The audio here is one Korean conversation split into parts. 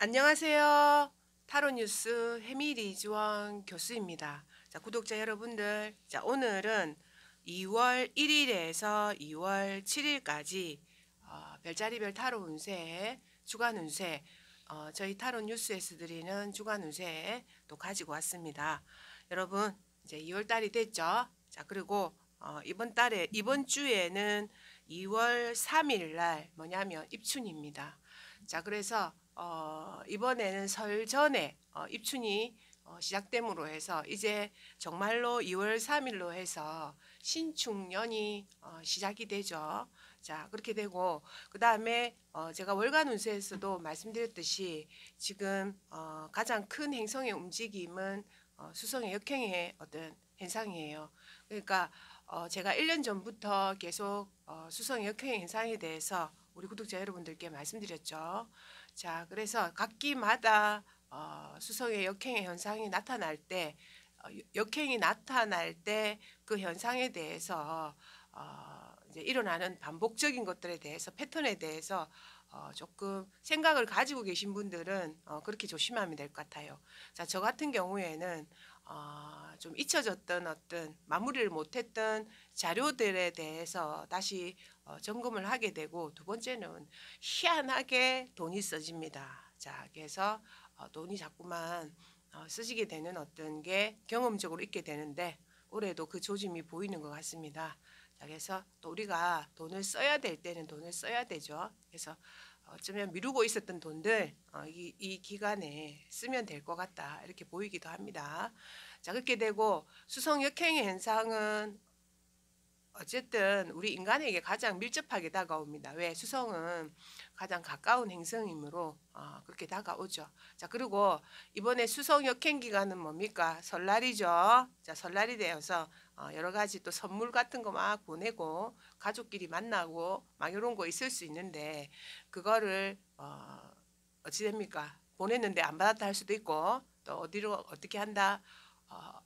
안녕하세요. 타로뉴스 해미리이원 교수입니다. 자, 구독자 여러분들, 자, 오늘은 2월 1일에서 2월 7일까지 어, 별자리별 타로 운세, 주간 운세, 어, 저희 타로 뉴스에서 드리는 주간 운세 또 가지고 왔습니다. 여러분, 이제 2월 달이 됐죠? 자, 그리고 어, 이번 달에, 이번 주에는 2월 3일 날 뭐냐면 입춘입니다. 자, 그래서 어, 이번에는 설 전에 어, 입춘이 어, 시작됨으로 해서 이제 정말로 2월 3일로 해서 신축년이 어, 시작이 되죠. 자 그렇게 되고 그 다음에 어, 제가 월간 운세에서도 말씀드렸듯이 지금 어, 가장 큰 행성의 움직임은 어, 수성의 역행의 어떤 현상이에요. 그러니까 어, 제가 1년 전부터 계속 어, 수성의 역행 현상에 대해서 우리 구독자 여러분들께 말씀드렸죠. 자, 그래서 각기마다 어, 수성의 역행의 현상이 나타날 때 어, 역행이 나타날 때 그 현상에 대해서 어, 이제 일어나는 반복적인 것들에 대해서 패턴에 대해서 어, 조금 생각을 가지고 계신 분들은 어, 그렇게 조심하면 될 것 같아요. 자, 저 같은 경우에는 어, 좀 잊혀졌던 어떤 마무리를 못했던 자료들에 대해서 다시 어, 점검을 하게 되고 두 번째는 희한하게 돈이 써집니다. 자, 그래서 어, 돈이 자꾸만 어, 쓰지게 되는 어떤 게 경험적으로 있게 되는데 올해도 그 조짐이 보이는 것 같습니다. 자, 그래서 또 우리가 돈을 써야 될 때는 돈을 써야 되죠. 그래서 어쩌면 미루고 있었던 돈들 어, 이, 이 기간에 쓰면 될 것 같다 이렇게 보이기도 합니다. 자 그렇게 되고 수성 역행 현상은 어쨌든 우리 인간에게 가장 밀접하게 다가옵니다. 왜 수성은 가장 가까운 행성이므로 어, 그렇게 다가오죠. 자 그리고 이번에 수성 역행 기간은 뭡니까? 설날이죠. 자 설날이 되어서 어, 여러 가지 또 선물 같은 거 막 보내고 가족끼리 만나고 막 이런 거 있을 수 있는데 그거를 어, 어찌 됩니까? 보냈는데 안 받았다 할 수도 있고 또 어디로 어떻게 한다? 어,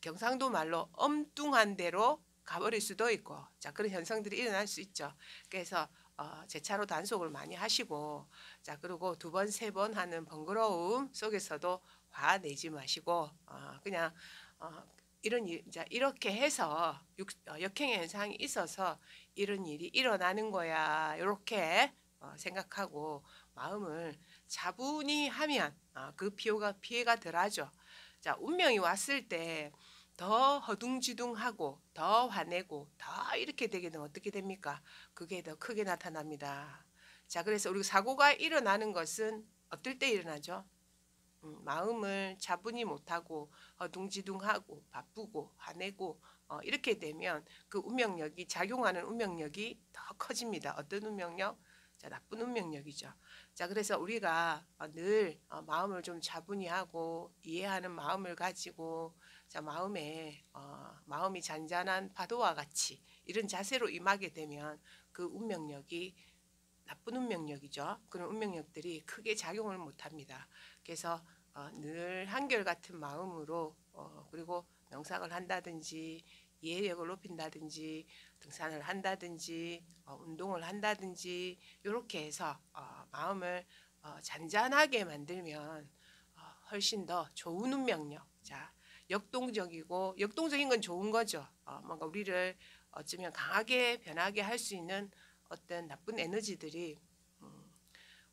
경상도 말로 엄뚱한 대로 가버릴 수도 있고 자 그런 현상들이 일어날 수 있죠. 그래서 어, 제 차로 단속을 많이 하시고 자 그리고 두 번 세 번 하는 번거로움 속에서도 화 내지 마시고 어, 그냥 어, 이런 일, 자 이렇게 해서 육, 어, 역행 현상이 있어서 이런 일이 일어나는 거야 이렇게 어, 생각하고 마음을 자분히 하면 어, 그 피해가 피해가 덜하죠. 자 운명이 왔을 때더 허둥지둥하고 더 화내고 더 이렇게 되게 되면 어떻게 됩니까? 그게 더 크게 나타납니다. 자, 그래서 우리 사고가 일어나는 것은 어떨 때 일어나죠? 음, 마음을 자분히 못하고 허둥지둥하고 바쁘고 화내고 어, 이렇게 되면 그 운명력이 작용하는 운명력이 더 커집니다. 어떤 운명력? 자, 나쁜 운명력이죠. 자, 그래서 우리가 어, 늘 어, 마음을 좀 자분히 하고 이해하는 마음을 가지고 자 마음에 어, 마음이 잔잔한 파도와 같이 이런 자세로 임하게 되면 그 운명력이 나쁜 운명력이죠. 그런 운명력들이 크게 작용을 못합니다. 그래서 어, 늘 한결같은 마음으로 어, 그리고 명상을 한다든지 이해력을 높인다든지 등산을 한다든지 어, 운동을 한다든지 이렇게 해서 어, 마음을 어, 잔잔하게 만들면 어, 훨씬 더 좋은 운명력 자 역동적이고 역동적인 건 좋은 거죠. 어, 뭔가 우리를 어쩌면 강하게 변하게 할 수 있는 어떤 나쁜 에너지들이 음,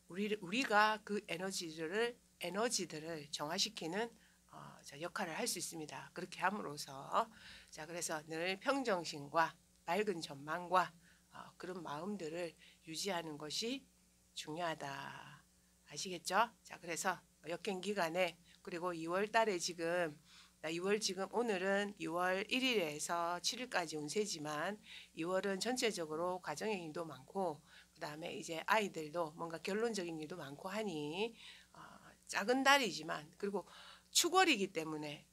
우리 우리가 그 에너지를 에너지들을 정화시키는 어, 자, 역할을 할 수 있습니다. 그렇게 함으로써 자 그래서 늘 평정심과 밝은 전망과 어, 그런 마음들을 유지하는 것이 중요하다. 아시겠죠? 자, 그래서 역행 기간에 그리고 2월 달에 지금 6월 지금 오늘은 6월 1일에서 7일까지 운세지만 2월은 전체적으로 가정의 일도 많고 그 다음에 이제 아이들도 뭔가 결론적인 일도 많고 하니 어, 작은 달이지만 그리고 축월이기 때문에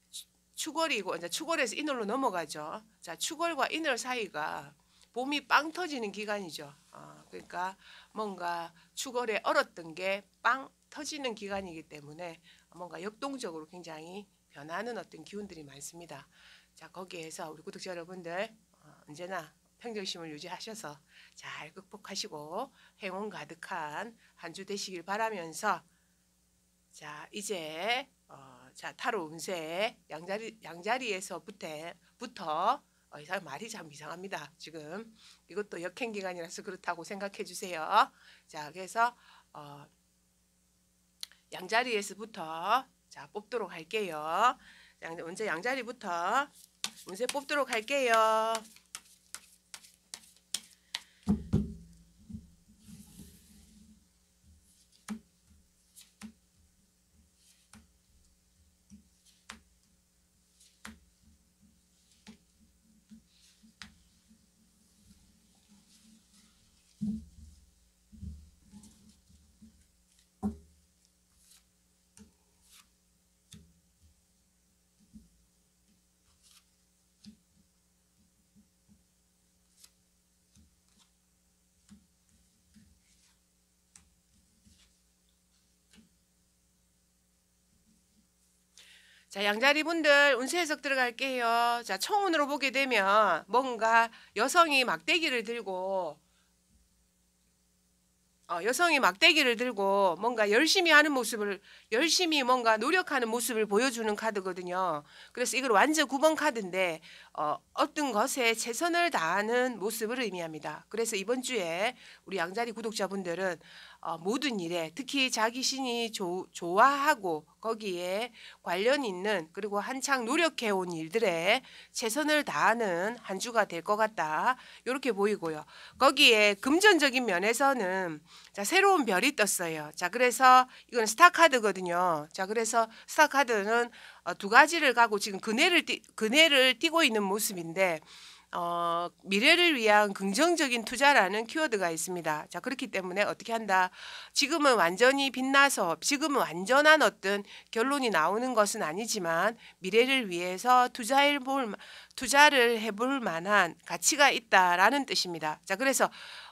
축월이고 이제 축월에서 인월로 넘어가죠. 자 축월과 인월 사이가 봄이 빵 터지는 기간이죠. 어, 그러니까 뭔가 축월에 얼었던 게 빵 터지는 기간이기 때문에 뭔가 역동적으로 굉장히 변하는 어떤 기운들이 많습니다. 자 거기에서 우리 구독자 여러분들 어, 언제나 평정심을 유지하셔서 잘 극복하시고 행운 가득한 한 주 되시길 바라면서 자 이제 어, 자 타로 운세 양자리 양자리에서부터 어, 이상 말이 참 이상합니다. 지금 이것도 역행 기간이라서 그렇다고 생각해 주세요. 자 그래서 어, 양자리에서부터 자, 뽑도록 할게요. 양, 먼저 양자리부터 운세 뽑도록 할게요. 자, 양자리 분들 운세 해석 들어갈게요. 자, 청운으로 보게 되면 뭔가 여성이 막대기를 들고 어, 여성이 막대기를 들고 뭔가 열심히 하는 모습을 열심히 뭔가 노력하는 모습을 보여주는 카드거든요. 그래서 이걸 완전 9번 카드인데 어, 어떤 것에 최선을 다하는 모습을 의미합니다. 그래서 이번 주에 우리 양자리 구독자분들은 어, 모든 일에 특히 자기 신이 조, 좋아하고 거기에 관련 있는 그리고 한창 노력해온 일들에 최선을 다하는 한 주가 될 것 같다. 이렇게 보이고요. 거기에 금전적인 면에서는 자, 새로운 별이 떴어요. 자, 그래서 이건 스타카드거든요. 자, 그래서 스타카드는 어, 두 가지를 가고 지금 그네를 띠, 그네를 띠고 있는 모습인데 어, 미래를 위한 긍정적인 투자라는 키워드가 있습니다. 자, 그렇기 때문에 어떻게 한다? 지금은 완전히 빛나서 지금은 완전한 어떤 결론이 나오는 것은 아니지만 미래를 위해서 투자해 볼 투자를 해볼 만한 가치가 있다라는 뜻입니다. 자, 그래서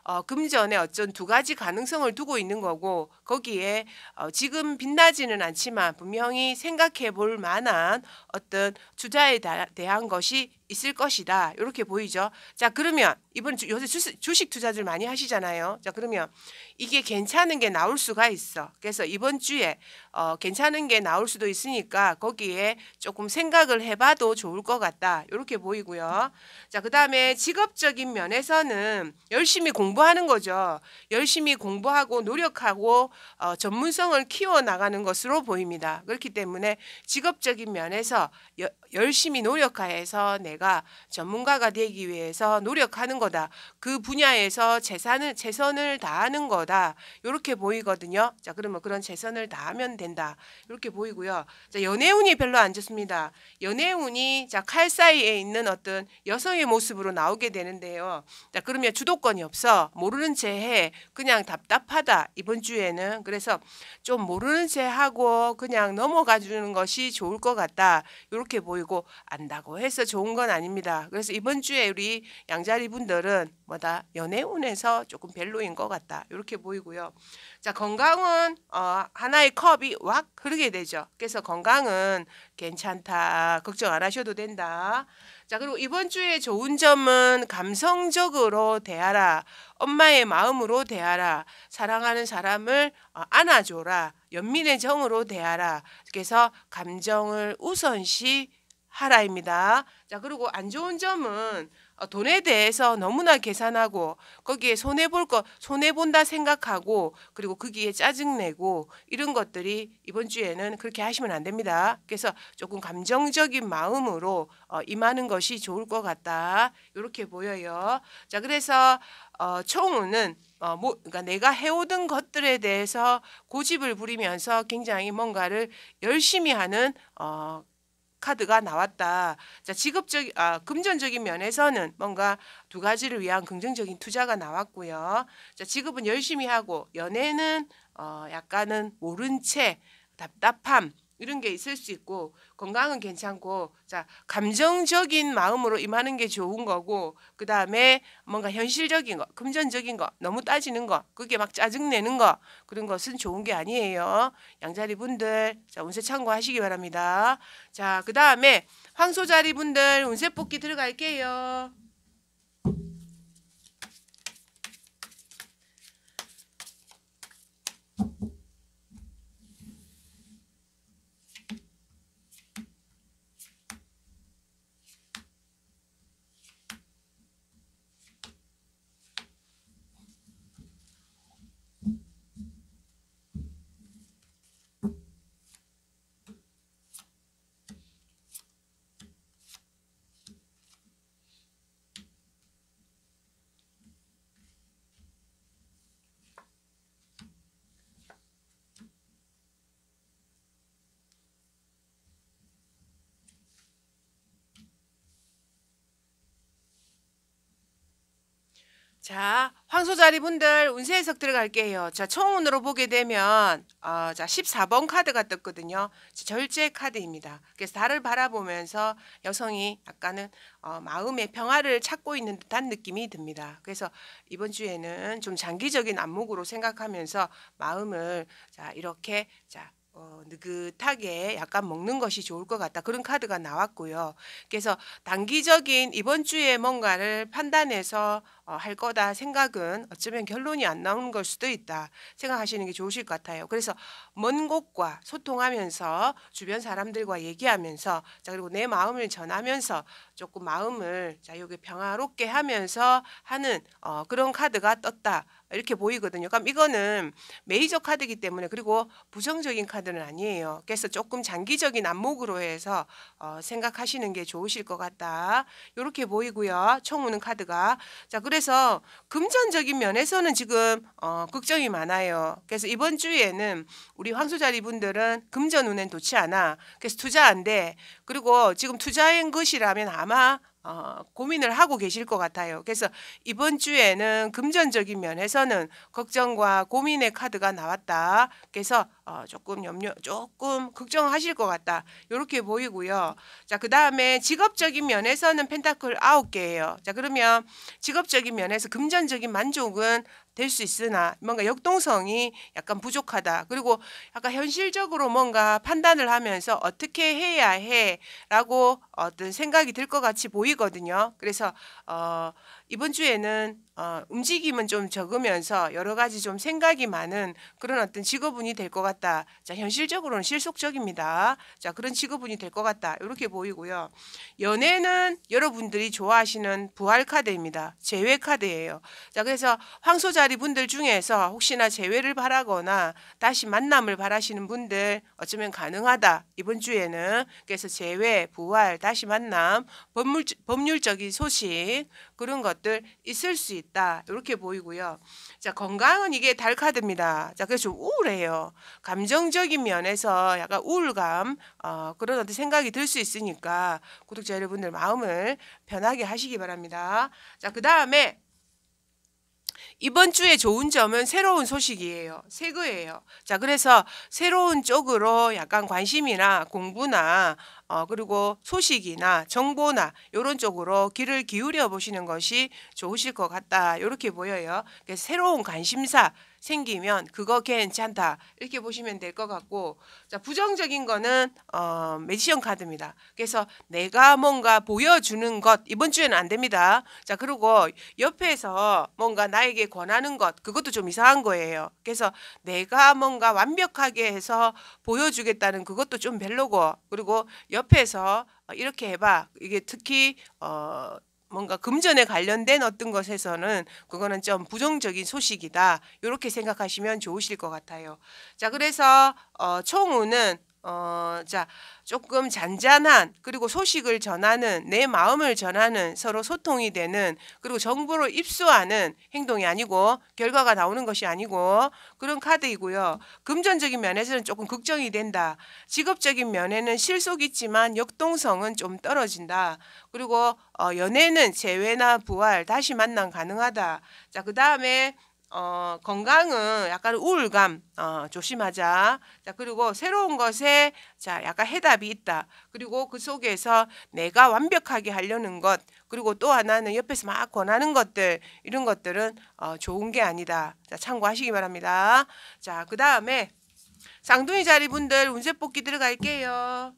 어, 금전에 어쩐 두 가지 가능성을 두고 있는 거고 거기에 어, 지금 빛나지는 않지만 분명히 생각해 볼 만한 어떤 투자에 대한 것이 있을 것이다. 이렇게 보이죠. 자 그러면 이번 주, 요새 주식, 주식 투자들 많이 하시잖아요. 자 그러면 이게 괜찮은 게 나올 수가 있어. 그래서 이번 주에 어, 괜찮은 게 나올 수도 있으니까 거기에 조금 생각을 해봐도 좋을 것 같다. 이렇게 보이고요. 자그 다음에 직업적인 면에서는 열심히 공부하는 거죠. 열심히 공부하고 노력하고 어, 전문성을 키워 나가는 것으로 보입니다. 그렇기 때문에 직업적인 면에서 여, 열심히 노력하여서 내가 전문가가 되기 위해서 노력하는 거다. 그 분야에서 재산을 재선을 다하는 거다. 이렇게 보이거든요. 자, 그러면 뭐 그런 재선을 다하면 된다. 이렇게 보이고요. 자, 연애운이 별로 안 좋습니다. 연애운이 자, 칼 사이에 있는 어떤 여성의 모습으로 나오게 되는데요. 자, 그러면 주도권이 없어. 모르는 채 해. 그냥 답답하다. 이번 주에는 그래서 좀 모르는 채 하고 그냥 넘어가 주는 것이 좋을 것 같다. 이렇게 보이 보이고 안다고 해서 좋은 건 아닙니다. 그래서 이번 주에 우리 양자리 분들은 뭐다 연애운에서 조금 별로인 것 같다 이렇게 보이고요. 자 건강은 어, 하나의 컵이 왁 흐르게 되죠. 그래서 건강은 괜찮다 걱정 안 하셔도 된다. 자 그리고 이번 주에 좋은 점은 감성적으로 대하라 엄마의 마음으로 대하라 사랑하는 사람을 어, 안아줘라 연민의 정으로 대하라 그래서 감정을 우선시 하라입니다. 자, 그리고 안 좋은 점은 어, 돈에 대해서 너무나 계산하고 거기에 손해 볼 거 손해 본다 생각하고 그리고 거기에 짜증 내고 이런 것들이 이번 주에는 그렇게 하시면 안 됩니다. 그래서 조금 감정적인 마음으로 어, 임하는 것이 좋을 것 같다. 이렇게 보여요. 자, 그래서 어, 총은는 어, 뭐, 그러니까 내가 해오던 것들에 대해서 고집을 부리면서 굉장히 뭔가를 열심히 하는 어, 카드가 나왔다. 자, 직업적 아, 금전적인 면에서는 뭔가 두 가지를 위한 긍정적인 투자가 나왔고요. 자, 직업은 열심히 하고 연애는 어, 약간은 모른 채 답답함 이런 게 있을 수 있고 건강은 괜찮고 자 감정적인 마음으로 임하는 게 좋은 거고 그 다음에 뭔가 현실적인 거 금전적인 거 너무 따지는 거 그게 막 짜증내는 거 그런 것은 좋은 게 아니에요 양자리 분들 자 운세 참고하시기 바랍니다 자그 다음에 황소자리 분들 운세 뽑기 들어갈게요. 자, 황소자리 분들 운세 해석 들어갈게요. 자, 청운으로 보게 되면 어, 자, 14번 카드가 떴거든요. 절제 카드입니다. 그래서 달을 바라보면서 여성이 약간은 어, 마음의 평화를 찾고 있는 듯한 느낌이 듭니다. 그래서 이번 주에는 좀 장기적인 안목으로 생각하면서 마음을 자, 이렇게 자, 어, 느긋하게 약간 먹는 것이 좋을 것 같다. 그런 카드가 나왔고요. 그래서 단기적인 이번 주에 뭔가를 판단해서 어, 할 거다 생각은 어쩌면 결론이 안 나오는 걸 수도 있다 생각하시는 게 좋으실 것 같아요. 그래서 먼 곳과 소통하면서 주변 사람들과 얘기하면서 자 그리고 내 마음을 전하면서 조금 마음을 자 여기 평화롭게 하면서 하는 어, 그런 카드가 떴다. 이렇게 보이거든요. 그럼 이거는 메이저 카드이기 때문에 그리고 부정적인 카드는 아니에요. 그래서 조금 장기적인 안목으로 해서 어, 생각하시는 게 좋으실 것 같다. 이렇게 보이고요. 총무는 카드가 자 그래서 금전적인 면에서는 지금 어, 걱정이 많아요. 그래서 이번 주에는 우리 황소자리 분들은 금전 운행 좋지 않아. 그래서 투자 안 돼. 그리고 지금 투자한 것이라면 아마 어, 고민을 하고 계실 것 같아요. 그래서 이번 주에는 금전적인 면에서는 걱정과 고민의 카드가 나왔다. 그래서 어, 조금 염려, 조금 걱정하실 것 같다. 이렇게 보이고요. 자, 그 다음에 직업적인 면에서는 펜타클 아홉 개예요. 자, 그러면 직업적인 면에서 금전적인 만족은 될수 있으나 뭔가 역동성이 약간 부족하다. 그리고 약간 현실적으로 뭔가 판단을 하면서 어떻게 해야 해라고 어떤 생각이 들 것 같이 보이거든요. 그래서 어 이번 주에는 어, 움직임은 좀 적으면서 여러 가지 좀 생각이 많은 그런 어떤 직업군이 될 것 같다. 자, 현실적으로는 실속적입니다. 자, 그런 직업군이 될 것 같다. 이렇게 보이고요. 연애는 여러분들이 좋아하시는 부활 카드입니다. 재회 카드예요. 자, 그래서 황소자리 분들 중에서 혹시나 재회를 바라거나 다시 만남을 바라시는 분들 어쩌면 가능하다. 이번 주에는 그래서 재회, 부활, 다시 만남, 법률, 법률적인 소식 그런 것들 있을 수 있다. 있다. 이렇게 보이고요. 자, 건강은 이게 달카드입니다. 자, 그래서 좀 우울해요. 감정적인 면에서 약간 우울감, 어, 그런 어떤 생각이 들 수 있으니까 구독자 여러분들 마음을 편하게 하시기 바랍니다. 자, 그 다음에 이번 주에 좋은 점은 새로운 소식이에요. 새거예요. 자, 그래서 새로운 쪽으로 약간 관심이나 공부나 어, 그리고 소식이나 정보나 이런 쪽으로 귀를 기울여 보시는 것이 좋으실 것 같다. 이렇게 보여요. 새로운 관심사 생기면 그거 괜찮다 이렇게 보시면 될 것 같고 자 부정적인 거는 어, 매지션 카드입니다. 그래서 내가 뭔가 보여주는 것 이번 주에는 안 됩니다. 자 그리고 옆에서 뭔가 나에게 권하는 것 그것도 좀 이상한 거예요. 그래서 내가 뭔가 완벽하게 해서 보여주겠다는 그것도 좀 별로고 그리고 옆 옆에서 어, 이렇게 해봐. 이게 특히 어, 뭔가 금전에 관련된 어떤 것에서는 그거는 좀 부정적인 소식이다. 이렇게 생각하시면 좋으실 것 같아요. 자, 그래서 어, 총우는 어, 자, 조금 잔잔한 그리고 소식을 전하는 내 마음을 전하는 서로 소통이 되는 그리고 정보를 입수하는 행동이 아니고 결과가 나오는 것이 아니고 그런 카드이고요. 금전적인 면에서는 조금 걱정이 된다. 직업적인 면에는 실속 있지만 역동성은 좀 떨어진다. 그리고 어, 연애는 재회나 부활 다시 만남 가능하다. 자, 그 다음에 어, 건강은 약간 우울감 어, 조심하자. 자 그리고 새로운 것에 자 약간 해답이 있다. 그리고 그 속에서 내가 완벽하게 하려는 것 그리고 또 하나는 옆에서 막 권하는 것들 이런 것들은 어, 좋은 게 아니다. 자 참고하시기 바랍니다. 자그 다음에 쌍둥이 자리 분들 운세 뽑기 들어갈게요.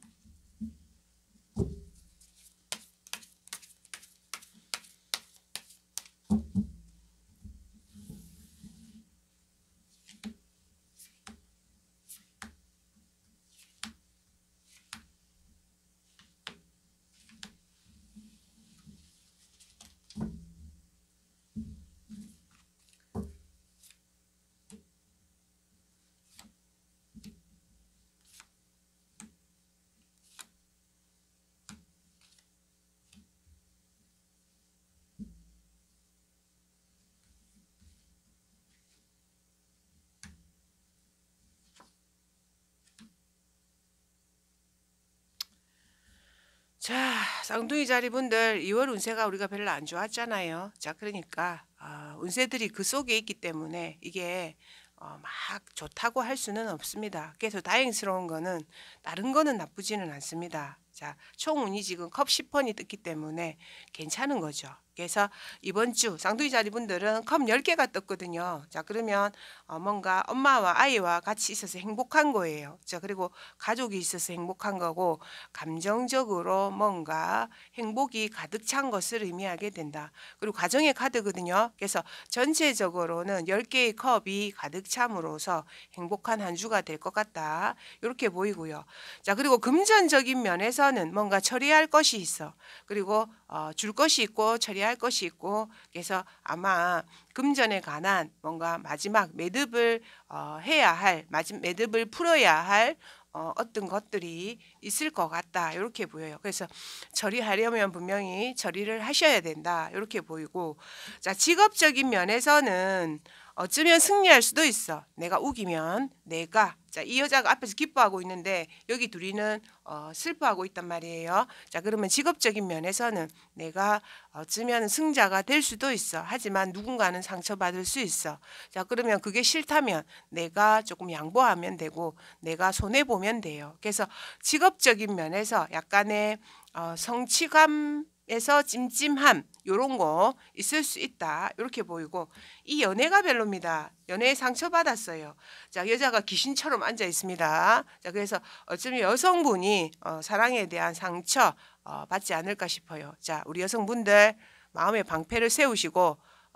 쌍둥이 자리분들 2월 운세가 우리가 별로 안 좋았잖아요. 자 그러니까 어, 운세들이 그 속에 있기 때문에 이게 어, 막 좋다고 할 수는 없습니다. 그래서 다행스러운 거는 다른 거는 나쁘지는 않습니다. 자, 총 운이 지금 컵 10번이 뜯기 때문에 괜찮은 거죠. 그래서 이번 주 쌍둥이 자리 분들은 컵 10개가 떴거든요. 자, 그러면 어, 뭔가 엄마와 아이와 같이 있어서 행복한 거예요. 자, 그리고 가족이 있어서 행복한 거고 감정적으로 뭔가 행복이 가득 찬 것을 의미하게 된다. 그리고 가정의 카드거든요. 그래서 전체적으로는 10개의 컵이 가득 참으로서 행복한 한 주가 될 것 같다. 이렇게 보이고요. 자, 그리고 금전적인 면에서 하는 뭔가 처리할 것이 있어. 그리고 어, 줄 것이 있고 처리할 것이 있고 그래서 아마 금전에 관한 뭔가 마지막 매듭을 어, 해야 할 마지막 매듭을 풀어야 할 어, 어떤 것들이 있을 것 같다 이렇게 보여요. 그래서 처리하려면 분명히 처리를 하셔야 된다 이렇게 보이고 자 직업적인 면에서는 어쩌면 승리할 수도 있어. 내가 우기면 내가 자 이 여자가 앞에서 기뻐하고 있는데 여기 둘이는 어, 슬퍼하고 있단 말이에요. 자 그러면 직업적인 면에서는 내가 어쩌면 승자가 될 수도 있어. 하지만 누군가는 상처받을 수 있어. 자 그러면 그게 싫다면 내가 조금 양보하면 되고 내가 손해 보면 돼요. 그래서 직업적인 면에서 약간의 어, 성취감 에서 찜찜함 요런 거 있을 수 있다 이렇게 보이고 이 연애가 별로입니다 연애에 상처받았어요 자 여자가 귀신처럼 앉아 있습니다 자 그래서 어쩌면 여성분이 어, 사랑에 대한 상처 어, 받지 않을까 싶어요 자 우리 여성분들 마음의 방패를 세우시고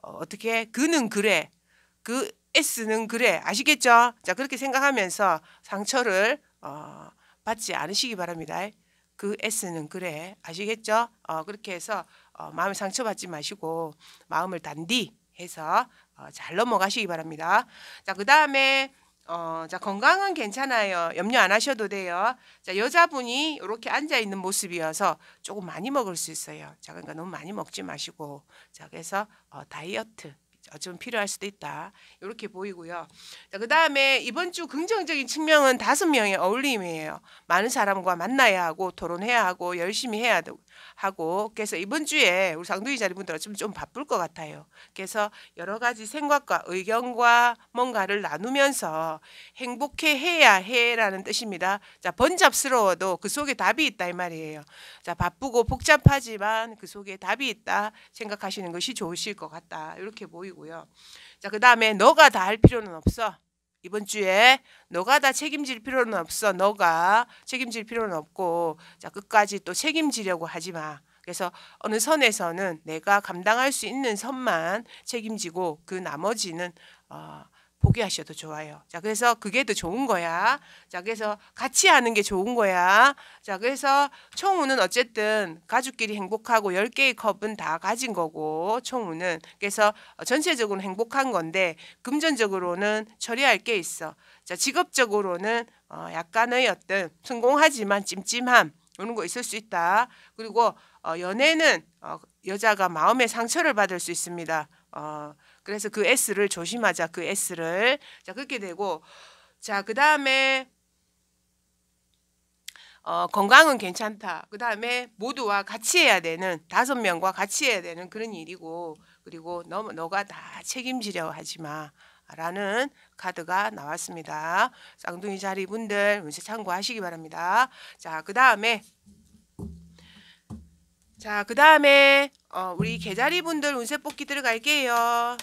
어, 어떻게 그는 그래 그 S는 그래 아시겠죠 자 그렇게 생각하면서 상처를 어, 받지 않으시기 바랍니다 그 S는 그래 아시겠죠? 어, 그렇게 해서 어, 마음에 상처받지 마시고 마음을 단디 해서 어, 잘 넘어가시기 바랍니다. 자그 다음에 어, 자 건강은 괜찮아요. 염려 안 하셔도 돼요. 자 여자분이 이렇게 앉아 있는 모습이어서 조금 많이 먹을 수 있어요. 자 그러니까 너무 많이 먹지 마시고 자 그래서 어, 다이어트 어, 좀 필요할 수도 있다. 이렇게 보이고요. 그다음에 이번 주 긍정적인 측면은 다섯 명의 어울림이에요. 많은 사람과 만나야 하고 토론해야 하고 열심히 해야 하고 그래서 이번 주에 우리 상도의 자리분들은 좀, 좀 바쁠 것 같아요. 그래서 여러 가지 생각과 의견과 뭔가를 나누면서 행복해 해야 해라는 뜻입니다. 자, 번잡스러워도 그 속에 답이 있다 이 말이에요. 자, 바쁘고 복잡하지만 그 속에 답이 있다 생각하시는 것이 좋으실 것 같다. 이렇게 보이고 하시고요. 자, 그 다음에 너가 다 할 필요는 없어. 이번 주에 너가 다 책임질 필요는 없어. 너가 책임질 필요는 없고 자 끝까지 또 책임지려고 하지 마. 그래서 어느 선에서는 내가 감당할 수 있는 선만 책임지고 그 나머지는 어, 보게 하셔도 좋아요. 자, 그래서 그게 더 좋은 거야. 자, 그래서 같이 하는 게 좋은 거야. 자, 그래서 총우는 어쨌든 가족끼리 행복하고 10개의 컵은 다 가진 거고, 총우는. 그래서 전체적으로 행복한 건데, 금전적으로는 처리할 게 있어. 자, 직업적으로는 어, 약간의 어떤 성공하지만 찜찜함, 이런 거 있을 수 있다. 그리고 어, 연애는 어, 여자가 마음의 상처를 받을 수 있습니다. 어, 그래서 그 S를 조심하자. 그 S를. 자, 그렇게 되고 자, 그다음에 어, 건강은 괜찮다. 그 다음에 모두와 같이 해야 되는 다섯 명과 같이 해야 되는 그런 일이고 그리고 너, 너가 다 책임지려 하지 마. 라는 카드가 나왔습니다. 쌍둥이 자리 분들 문제 참고하시기 바랍니다. 자, 그 다음에 자, 그 다음에 어, 우리 개자리 분들 운세 뽑기 들어갈게요.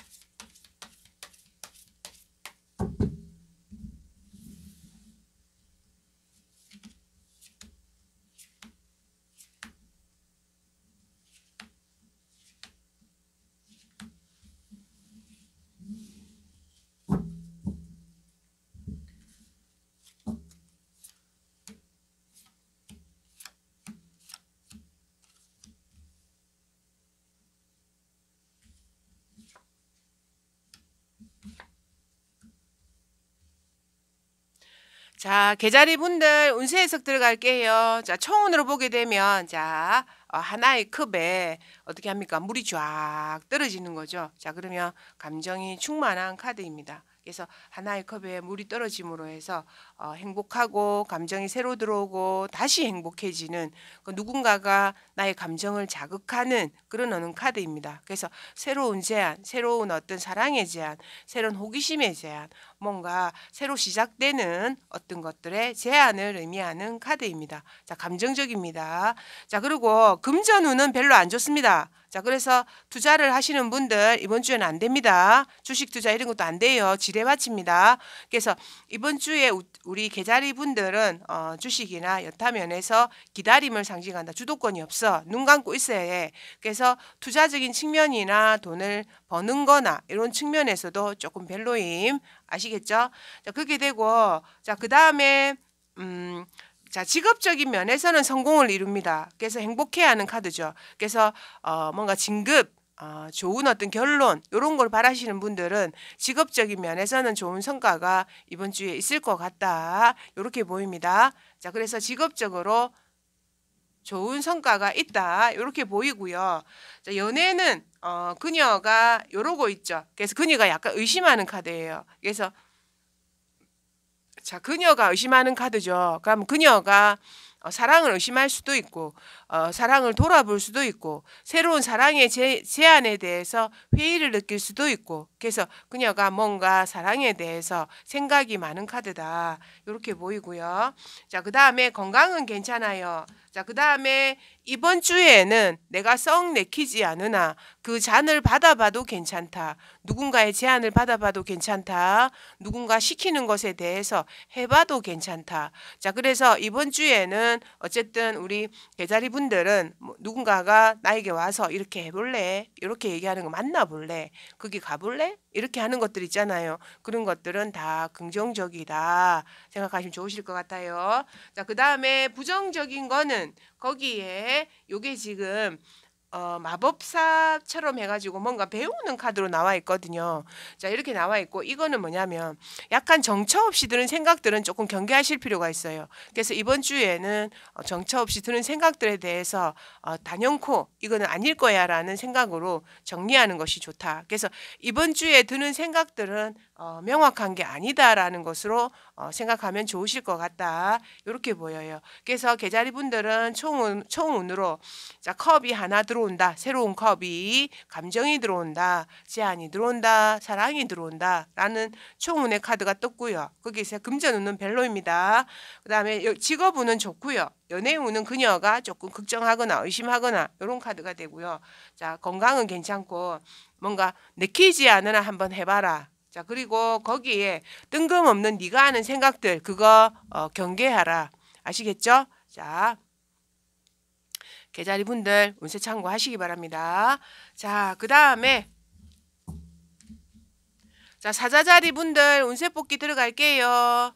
자, 개자리 분들 운세 해석 들어갈게요. 자, 청운으로 보게 되면 자, 어, 하나의 컵에 어떻게 합니까? 물이 쫙 떨어지는 거죠. 자, 그러면 감정이 충만한 카드입니다. 그래서 하나의 컵에 물이 떨어짐으로 해서 어, 행복하고 감정이 새로 들어오고 다시 행복해지는 그 누군가가 나의 감정을 자극하는 그런 어느 카드입니다. 그래서 새로운 제안, 새로운 어떤 사랑의 제안, 새로운 호기심의 제안, 뭔가 새로 시작되는 어떤 것들의 제안을 의미하는 카드입니다. 자, 감정적입니다. 자, 그리고 금전운은 별로 안 좋습니다. 자, 그래서 투자를 하시는 분들 이번 주에는 안 됩니다. 주식 투자 이런 것도 안 돼요. 지뢰밭입니다. 그래서 이번 주에 우리 계좌리 분들은 어, 주식이나 여타면에서 기다림을 상징한다. 주도권이 없어. 눈 감고 있어야 해. 그래서 투자적인 측면이나 돈을 버는 거나 이런 측면에서도 조금 별로임. 아시겠죠? 자, 그게 되고 자, 그 다음에 음, 자, 직업적인 면에서는 성공을 이룹니다. 그래서 행복해야 하는 카드죠. 그래서 어, 뭔가 진급, 어, 좋은 어떤 결론 이런 걸 바라시는 분들은 직업적인 면에서는 좋은 성과가 이번 주에 있을 것 같다. 이렇게 보입니다. 자, 그래서 직업적으로 좋은 성과가 있다 이렇게 보이고요. 자, 연애는 어, 그녀가 이러고 있죠. 그래서 그녀가 약간 의심하는 카드예요. 그래서 자, 그녀가 의심하는 카드죠. 그럼 그녀가 어, 사랑을 의심할 수도 있고 어, 사랑을 돌아볼 수도 있고 새로운 사랑의 제, 제안에 대해서 회의를 느낄 수도 있고 그래서 그녀가 뭔가 사랑에 대해서 생각이 많은 카드다 이렇게 보이고요. 자 그 다음에 건강은 괜찮아요. 자 그 다음에 이번 주에는 내가 썩 내키지 않으나 그 잔을 받아봐도 괜찮다. 누군가의 제안을 받아봐도 괜찮다. 누군가 시키는 것에 대해서 해봐도 괜찮다. 자 그래서 이번 주에는 어쨌든 우리 계자리분 분들은 뭐 누군가가 나에게 와서 이렇게 해볼래? 이렇게 얘기하는 거 만나볼래? 거기 가볼래? 이렇게 하는 것들 있잖아요. 그런 것들은 다 긍정적이다 생각하시면 좋으실 것 같아요. 자, 그 다음에 부정적인 거는 거기에 요게 지금 어, 마법사처럼 해가지고 뭔가 배우는 카드로 나와 있거든요. 자 이렇게 나와 있고 이거는 뭐냐면 약간 정처 없이 드는 생각들은 조금 경계하실 필요가 있어요. 그래서 이번 주에는 어, 정처 없이 드는 생각들에 대해서 어, 단연코 이거는 아닐 거야라는 생각으로 정리하는 것이 좋다. 그래서 이번 주에 드는 생각들은 어, 명확한 게 아니다라는 것으로 어, 생각하면 좋으실 것 같다. 이렇게 보여요. 그래서 계자리 분들은 총은 총운으로 자 컵이 하나 들어온다. 새로운 컵이 감정이 들어온다. 제안이 들어온다. 사랑이 들어온다. 라는 총운의 카드가 떴고요. 거기서 금전운은 별로입니다. 그 다음에 직업운은 좋고요. 연애운은 그녀가 조금 걱정하거나 의심하거나 이런 카드가 되고요. 자 건강은 괜찮고 뭔가 내키지 않으나 한번 해봐라. 자 그리고 거기에 뜬금없는 네가 하는 생각들 그거 어, 경계하라 아시겠죠? 자개자리 분들 운세 참고하시기 바랍니다. 자그 다음에 자 사자자리 분들 운세 뽑기 들어갈게요.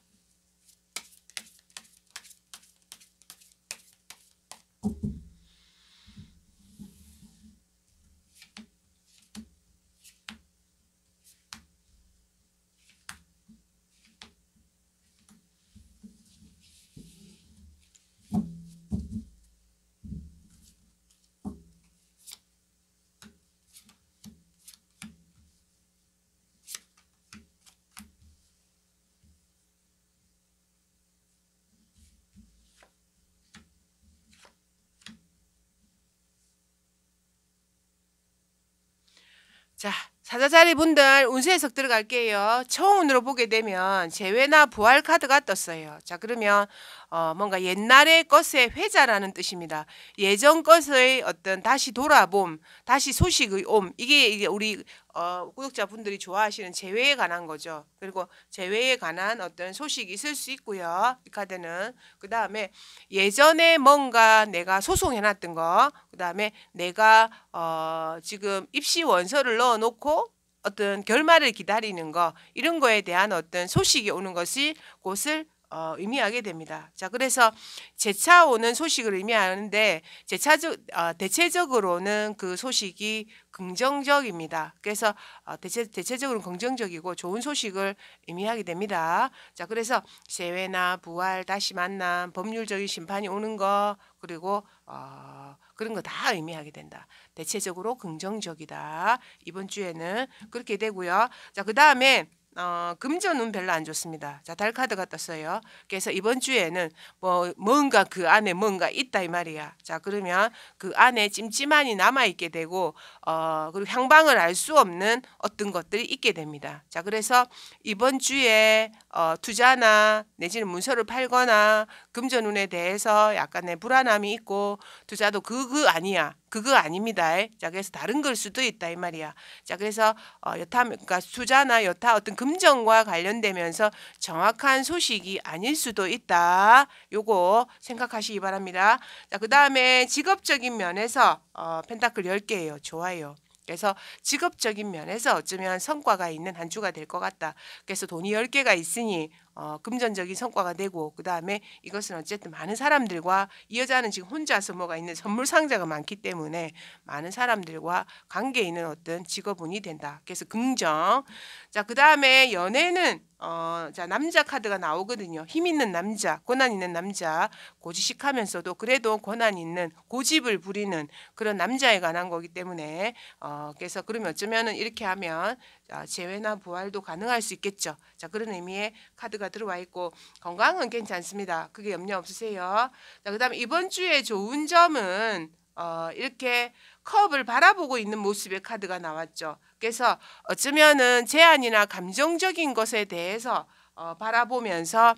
사자자리 분들 운세 해석 들어갈게요. 처음으로 보게 되면 재회나 부활 카드가 떴어요. 자 그러면 어, 뭔가 옛날의 것의 회자라는 뜻입니다. 예전 것의 어떤 다시 돌아봄, 다시 소식의 옴 이게 이게 우리 어, 구독자분들이 좋아하시는 재회에 관한 거죠. 그리고 재회에 관한 어떤 소식이 있을 수 있고요. 이 카드는 그 다음에 예전에 뭔가 내가 소송해놨던 거, 그 다음에 내가 어, 지금 입시 원서를 넣어놓고 어떤 결말을 기다리는 거 이런 거에 대한 어떤 소식이 오는 것이 곳을 어, 의미하게 됩니다. 자, 그래서 재차 오는 소식을 의미하는데 재차적 어, 대체적으로는 그 소식이 긍정적입니다. 그래서 어, 대체 대체적으로 긍정적이고 좋은 소식을 의미하게 됩니다. 자, 그래서 재회나 부활, 다시 만남, 법률적인 심판이 오는 거 그리고 어, 그런 거 다 의미하게 된다. 대체적으로 긍정적이다. 이번 주에는 그렇게 되고요. 자, 그 다음에 어, 금전운 별로 안 좋습니다. 자, 달 카드가 떴어요. 그래서 이번 주에는 뭐 뭔가 그 안에 뭔가 있다 이 말이야. 자, 그러면 그 안에 찜찜한이 남아 있게 되고 어, 그리고 향방을 알 수 없는 어떤 것들이 있게 됩니다. 자, 그래서 이번 주에 어, 투자나 내지는 문서를 팔거나 금전운에 대해서 약간의 불안함이 있고 투자도 그거 아니야. 그거 아닙니다. 자 그래서 다른 걸 수도 있다 이 말이야. 자 그래서 어, 여타 그러니까 투자나 여타 어떤 금전과 관련되면서 정확한 소식이 아닐 수도 있다. 요거 생각하시기 바랍니다. 자 그다음에 직업적인 면에서 어, 펜타클 10개예요. 좋아요. 그래서 직업적인 면에서 어쩌면 성과가 있는 한 주가 될 것 같다. 그래서 돈이 열개가 있으니 어, 금전적인 성과가 되고 그 다음에 이것은 어쨌든 많은 사람들과 이 여자는 지금 혼자서 뭐가 있는 선물 상자가 많기 때문에 많은 사람들과 관계 있는 어떤 직업운이 된다. 그래서 긍정. 자그 다음에 연애는 어, 자 남자 카드가 나오거든요. 힘 있는 남자, 권한 있는 남자, 고지식하면서도 그래도 권한 있는 고집을 부리는 그런 남자에 관한 거기 때문에 어, 그래서 그러면 어쩌면은 이렇게 하면 자, 재회나 부활도 가능할 수 있겠죠. 자 그런 의미의 카드가 가 들어와 있고 건강은 괜찮습니다. 그게 염려 없으세요. 자, 그다음 이번 주에 좋은 점은 어, 이렇게 컵을 바라보고 있는 모습의 카드가 나왔죠. 그래서 어쩌면은 제안이나 감정적인 것에 대해서 어, 바라보면서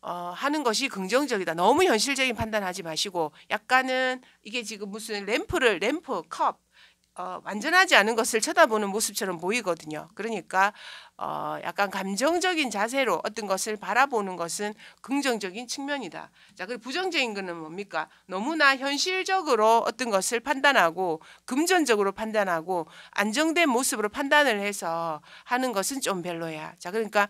어, 하는 것이 긍정적이다. 너무 현실적인 판단하지 마시고 약간은 이게 지금 무슨 램프를 램프 컵 어, 완전하지 않은 것을 쳐다보는 모습처럼 보이거든요. 그러니까 어, 약간 감정적인 자세로 어떤 것을 바라보는 것은 긍정적인 측면이다. 자, 그리고 부정적인 것은 뭡니까? 너무나 현실적으로 어떤 것을 판단하고 금전적으로 판단하고 안정된 모습으로 판단을 해서 하는 것은 좀 별로야. 자, 그러니까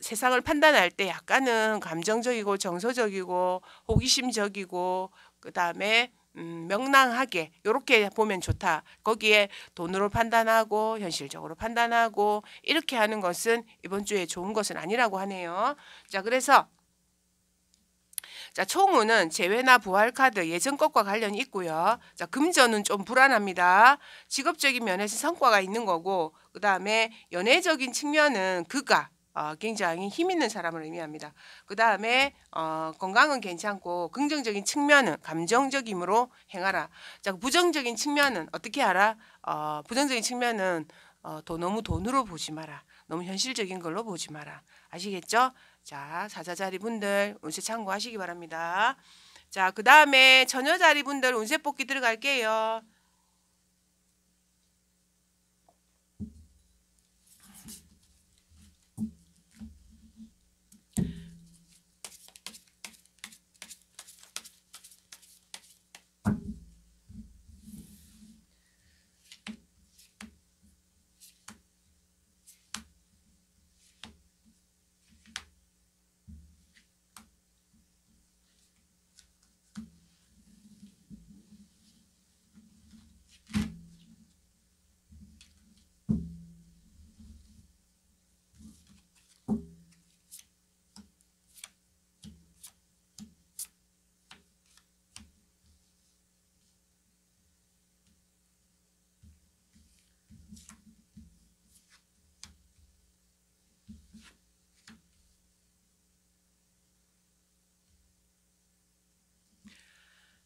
세상을 판단할 때 약간은 감정적이고 정서적이고 호기심적이고 그 다음에 음, 명랑하게 이렇게 보면 좋다. 거기에 돈으로 판단하고 현실적으로 판단하고 이렇게 하는 것은 이번 주에 좋은 것은 아니라고 하네요. 자 그래서 자, 총우는 재회나 부활 카드 예전 것과 관련이 있고요. 자, 금전은 좀 불안합니다. 직업적인 면에서 성과가 있는 거고 그다음에 연애적인 측면은 그가 어, 굉장히 힘 있는 사람을 의미합니다. 그 다음에 어, 건강은 괜찮고 긍정적인 측면은 감정적임으로 행하라. 자, 부정적인 측면은 어떻게 알아? 어, 부정적인 측면은 어, 돈, 너무 돈으로 보지 마라. 너무 현실적인 걸로 보지 마라. 아시겠죠? 자, 사자자리 분들 운세 참고하시기 바랍니다. 자, 그 다음에 처녀자리 분들 운세 뽑기 들어갈게요.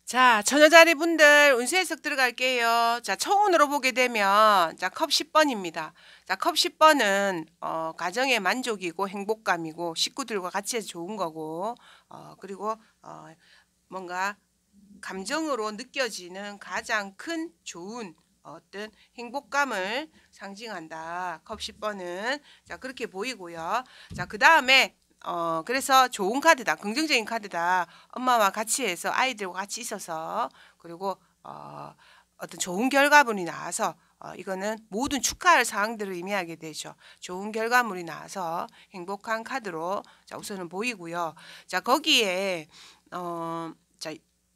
자, 전여자리 분들 운수해석 들어갈게요. 자, 청운으로 보게 되면 자, 컵 10번입니다. 자, 컵 10번은 어, 가정의 만족이고 행복감이고 식구들과 같이 해서 좋은 거고 어, 그리고 어, 뭔가 감정으로 느껴지는 가장 큰 좋은 어떤 행복감을 상징한다. 컵 10번은 자 그렇게 보이고요. 자그 다음에 어 그래서 좋은 카드다 긍정적인 카드다 엄마와 같이 해서 아이들과 같이 있어서 그리고 어 어떤 좋은 결과물이 나와서 어, 이거는 모든 축하할 사항들을 의미하게 되죠. 좋은 결과물이 나와서 행복한 카드로 자 우선은 보이고요. 자 거기에 어, 자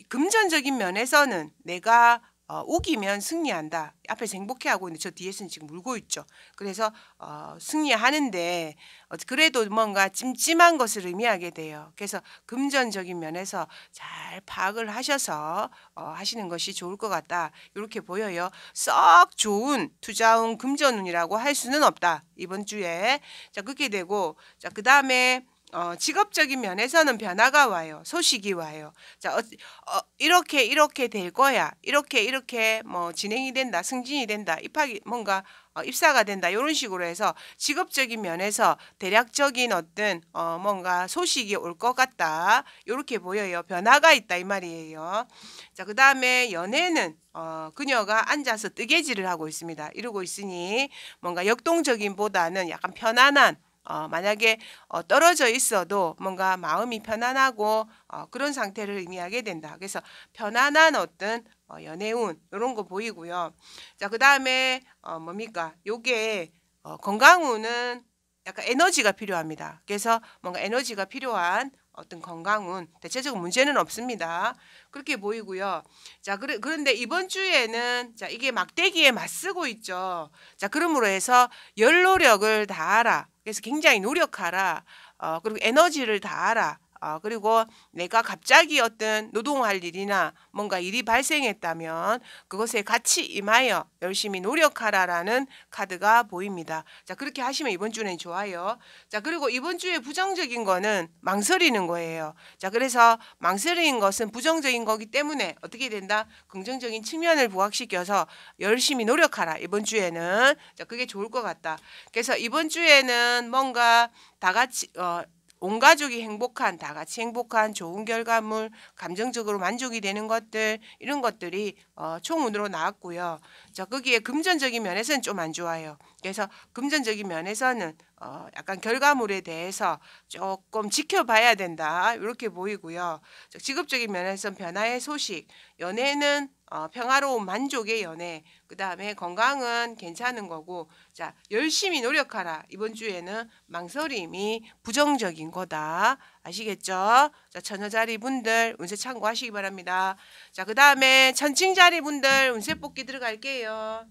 금전적인 면에서는 내가 어, 우기면 승리한다. 앞에 행복해하고 있는데 저 뒤에서는 지금 울고 있죠. 그래서 어, 승리하는데 어, 그래도 뭔가 찜찜한 것을 의미하게 돼요. 그래서 금전적인 면에서 잘 파악을 하셔서 어, 하시는 것이 좋을 것 같다. 이렇게 보여요. 썩 좋은 투자운 금전운이라고 할 수는 없다. 이번 주에 자 그렇게 되고 자그 다음에 어, 직업적인 면에서는 변화가 와요. 소식이 와요. 자, 어, 어, 이렇게 이렇게 될 거야. 이렇게 이렇게 뭐 진행이 된다, 승진이 된다, 입학이 뭔가 어, 입사가 된다 이런 식으로 해서 직업적인 면에서 대략적인 어떤 어, 뭔가 소식이 올 것 같다 이렇게 보여요. 변화가 있다 이 말이에요. 자, 그 다음에 연애는 어, 그녀가 앉아서 뜨개질을 하고 있습니다. 이러고 있으니 뭔가 역동적인 보다는 약간 편안한 어, 만약에 어, 떨어져 있어도 뭔가 마음이 편안하고 어, 그런 상태를 의미하게 된다. 그래서 편안한 어떤 어, 연애운 이런 거 보이고요. 자, 그 다음에 어, 뭡니까? 요게 어, 건강운은 약간 에너지가 필요합니다. 그래서 뭔가 에너지가 필요한 어떤 건강운 대체적으로 문제는 없습니다. 그렇게 보이고요. 자, 그래, 그런데 이번 주에는 자, 이게 막대기에 맞서고 있죠. 자, 그러므로 해서 연로력을 다하라. 그래서 굉장히 노력하라. 어, 그리고 에너지를 다하라. 아, 그리고 내가 갑자기 어떤 노동할 일이나 뭔가 일이 발생했다면 그것에 같이 임하여 열심히 노력하라라는 카드가 보입니다. 자, 그렇게 하시면 이번 주는 좋아요. 자, 그리고 이번 주에 부정적인 거는 망설이는 거예요. 자, 그래서 망설인 것은 부정적인 거기 때문에 어떻게 된다? 긍정적인 측면을 부각시켜서 열심히 노력하라. 이번 주에는 자, 그게 좋을 것 같다. 그래서 이번 주에는 뭔가 다 같이 어온 가족이 행복한 다 같이 행복한 좋은 결과물 감정적으로 만족이 되는 것들 이런 것들이 어, 총운으로 나왔고요. 자, 그렇죠. 거기에 금전적인 면에서는 좀 안 좋아요. 그래서 금전적인 면에서는 어, 약간 결과물에 대해서 조금 지켜봐야 된다 이렇게 보이고요. 직업적인 면에서는 변화의 소식, 연애는 어, 평화로운 만족의 연애, 그 다음에 건강은 괜찮은 거고, 자 열심히 노력하라. 이번 주에는 망설임이 부정적인 거다. 아시겠죠? 자, 전여자리 분들 운세 참고하시기 바랍니다. 자, 그 다음에 천칭자리 분들 운세 뽑기 들어갈게요.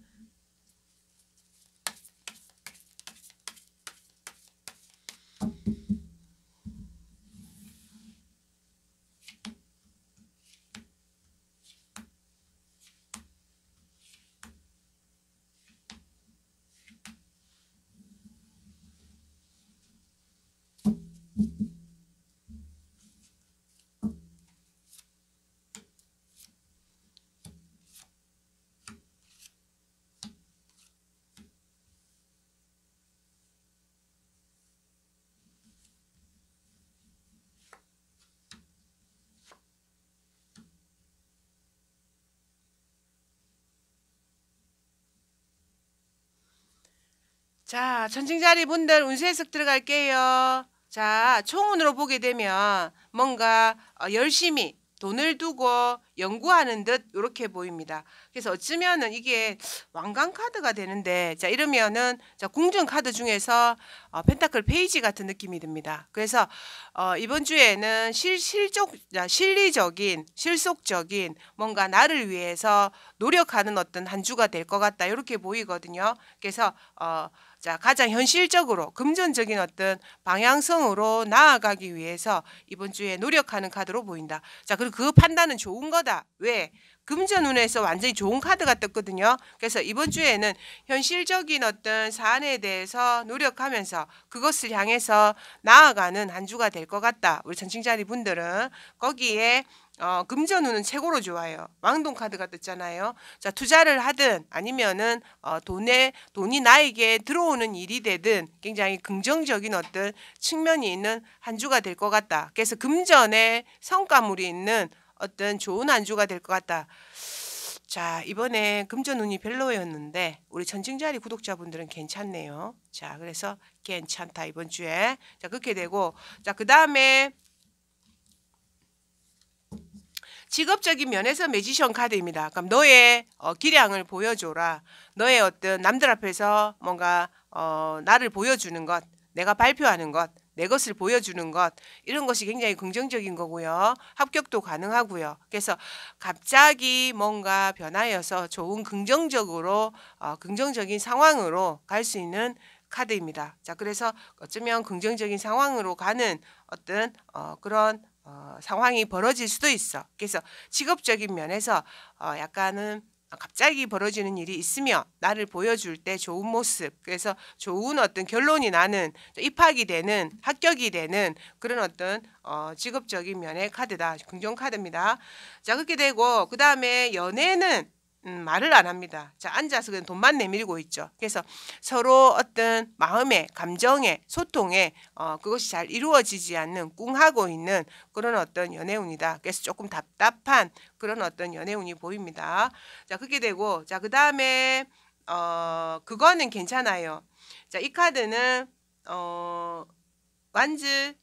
자, 전칭자리 분들 운세석 들어갈게요. 자, 총운으로 보게 되면 뭔가 어, 열심히 돈을 두고 연구하는 듯 이렇게 보입니다. 그래서 어쩌면은 이게 왕관 카드가 되는데 자 이러면은 자 궁중 카드 중에서 어, 펜타클 페이지 같은 느낌이 듭니다. 그래서 어, 이번 주에는 실 실적 아, 실리적인 실속적인 뭔가 나를 위해서 노력하는 어떤 한 주가 될 것 같다 이렇게 보이거든요. 그래서 어 자, 가장 현실적으로 금전적인 어떤 방향성으로 나아가기 위해서 이번 주에 노력하는 카드로 보인다. 자, 그리고 그 판단은 좋은 거다. 왜? 금전운에서 완전히 좋은 카드가 떴거든요. 그래서 이번 주에는 현실적인 어떤 사안에 대해서 노력하면서 그것을 향해서 나아가는 한 주가 될 것 같다. 우리 전칭자리 분들은 거기에 어, 금전운은 최고로 좋아요. 왕돈 카드가 떴잖아요. 자 투자를 하든 아니면은 어, 돈에 돈이 나에게 들어오는 일이 되든 굉장히 긍정적인 어떤 측면이 있는 한 주가 될 것 같다. 그래서 금전에 성과물이 있는 어떤 좋은 한 주가 될 것 같다. 자 이번에 금전운이 별로였는데 우리 전증자리 구독자분들은 괜찮네요. 자 그래서 괜찮다 이번 주에 자 그렇게 되고 자 그 다음에 직업적인 면에서 매지션 카드입니다. 그럼 너의 어, 기량을 보여줘라. 너의 어떤 남들 앞에서 뭔가 어, 나를 보여주는 것, 내가 발표하는 것, 내 것을 보여주는 것 이런 것이 굉장히 긍정적인 거고요. 합격도 가능하고요. 그래서 갑자기 뭔가 변하여서 좋은 긍정적으로 어, 긍정적인 상황으로 갈 수 있는 카드입니다. 자, 그래서 어쩌면 긍정적인 상황으로 가는 어떤 어, 그런 어, 상황이 벌어질 수도 있어. 그래서 직업적인 면에서 어, 약간은 갑자기 벌어지는 일이 있으며 나를 보여줄 때 좋은 모습 그래서 좋은 어떤 결론이 나는 입학이 되는 합격이 되는 그런 어떤 어, 직업적인 면의 카드다 긍정 카드입니다 자 그렇게 되고 그 다음에 연애는 음, 말을 안 합니다. 자, 앉아서 그냥 돈만 내밀고 있죠. 그래서 서로 어떤 마음의 감정의 소통에 어, 그것이 잘 이루어지지 않는 꿍하고 있는 그런 어떤 연애운이다. 그래서 조금 답답한 그런 어떤 연애운이 보입니다. 자, 그게 되고 자, 그다음에 어, 그거는 괜찮아요. 자, 이 카드는 어, 완즈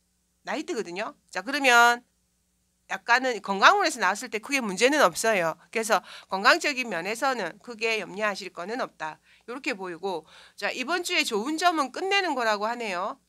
나이트거든요. 자, 그러면 약간은 건강원에서 나왔을 때 크게 문제는 없어요. 그래서 건강적인 면에서는 크게 염려하실 거는 없다. 이렇게 보이고 자 이번 주에 좋은 점은 끝내는 거라고 하네요.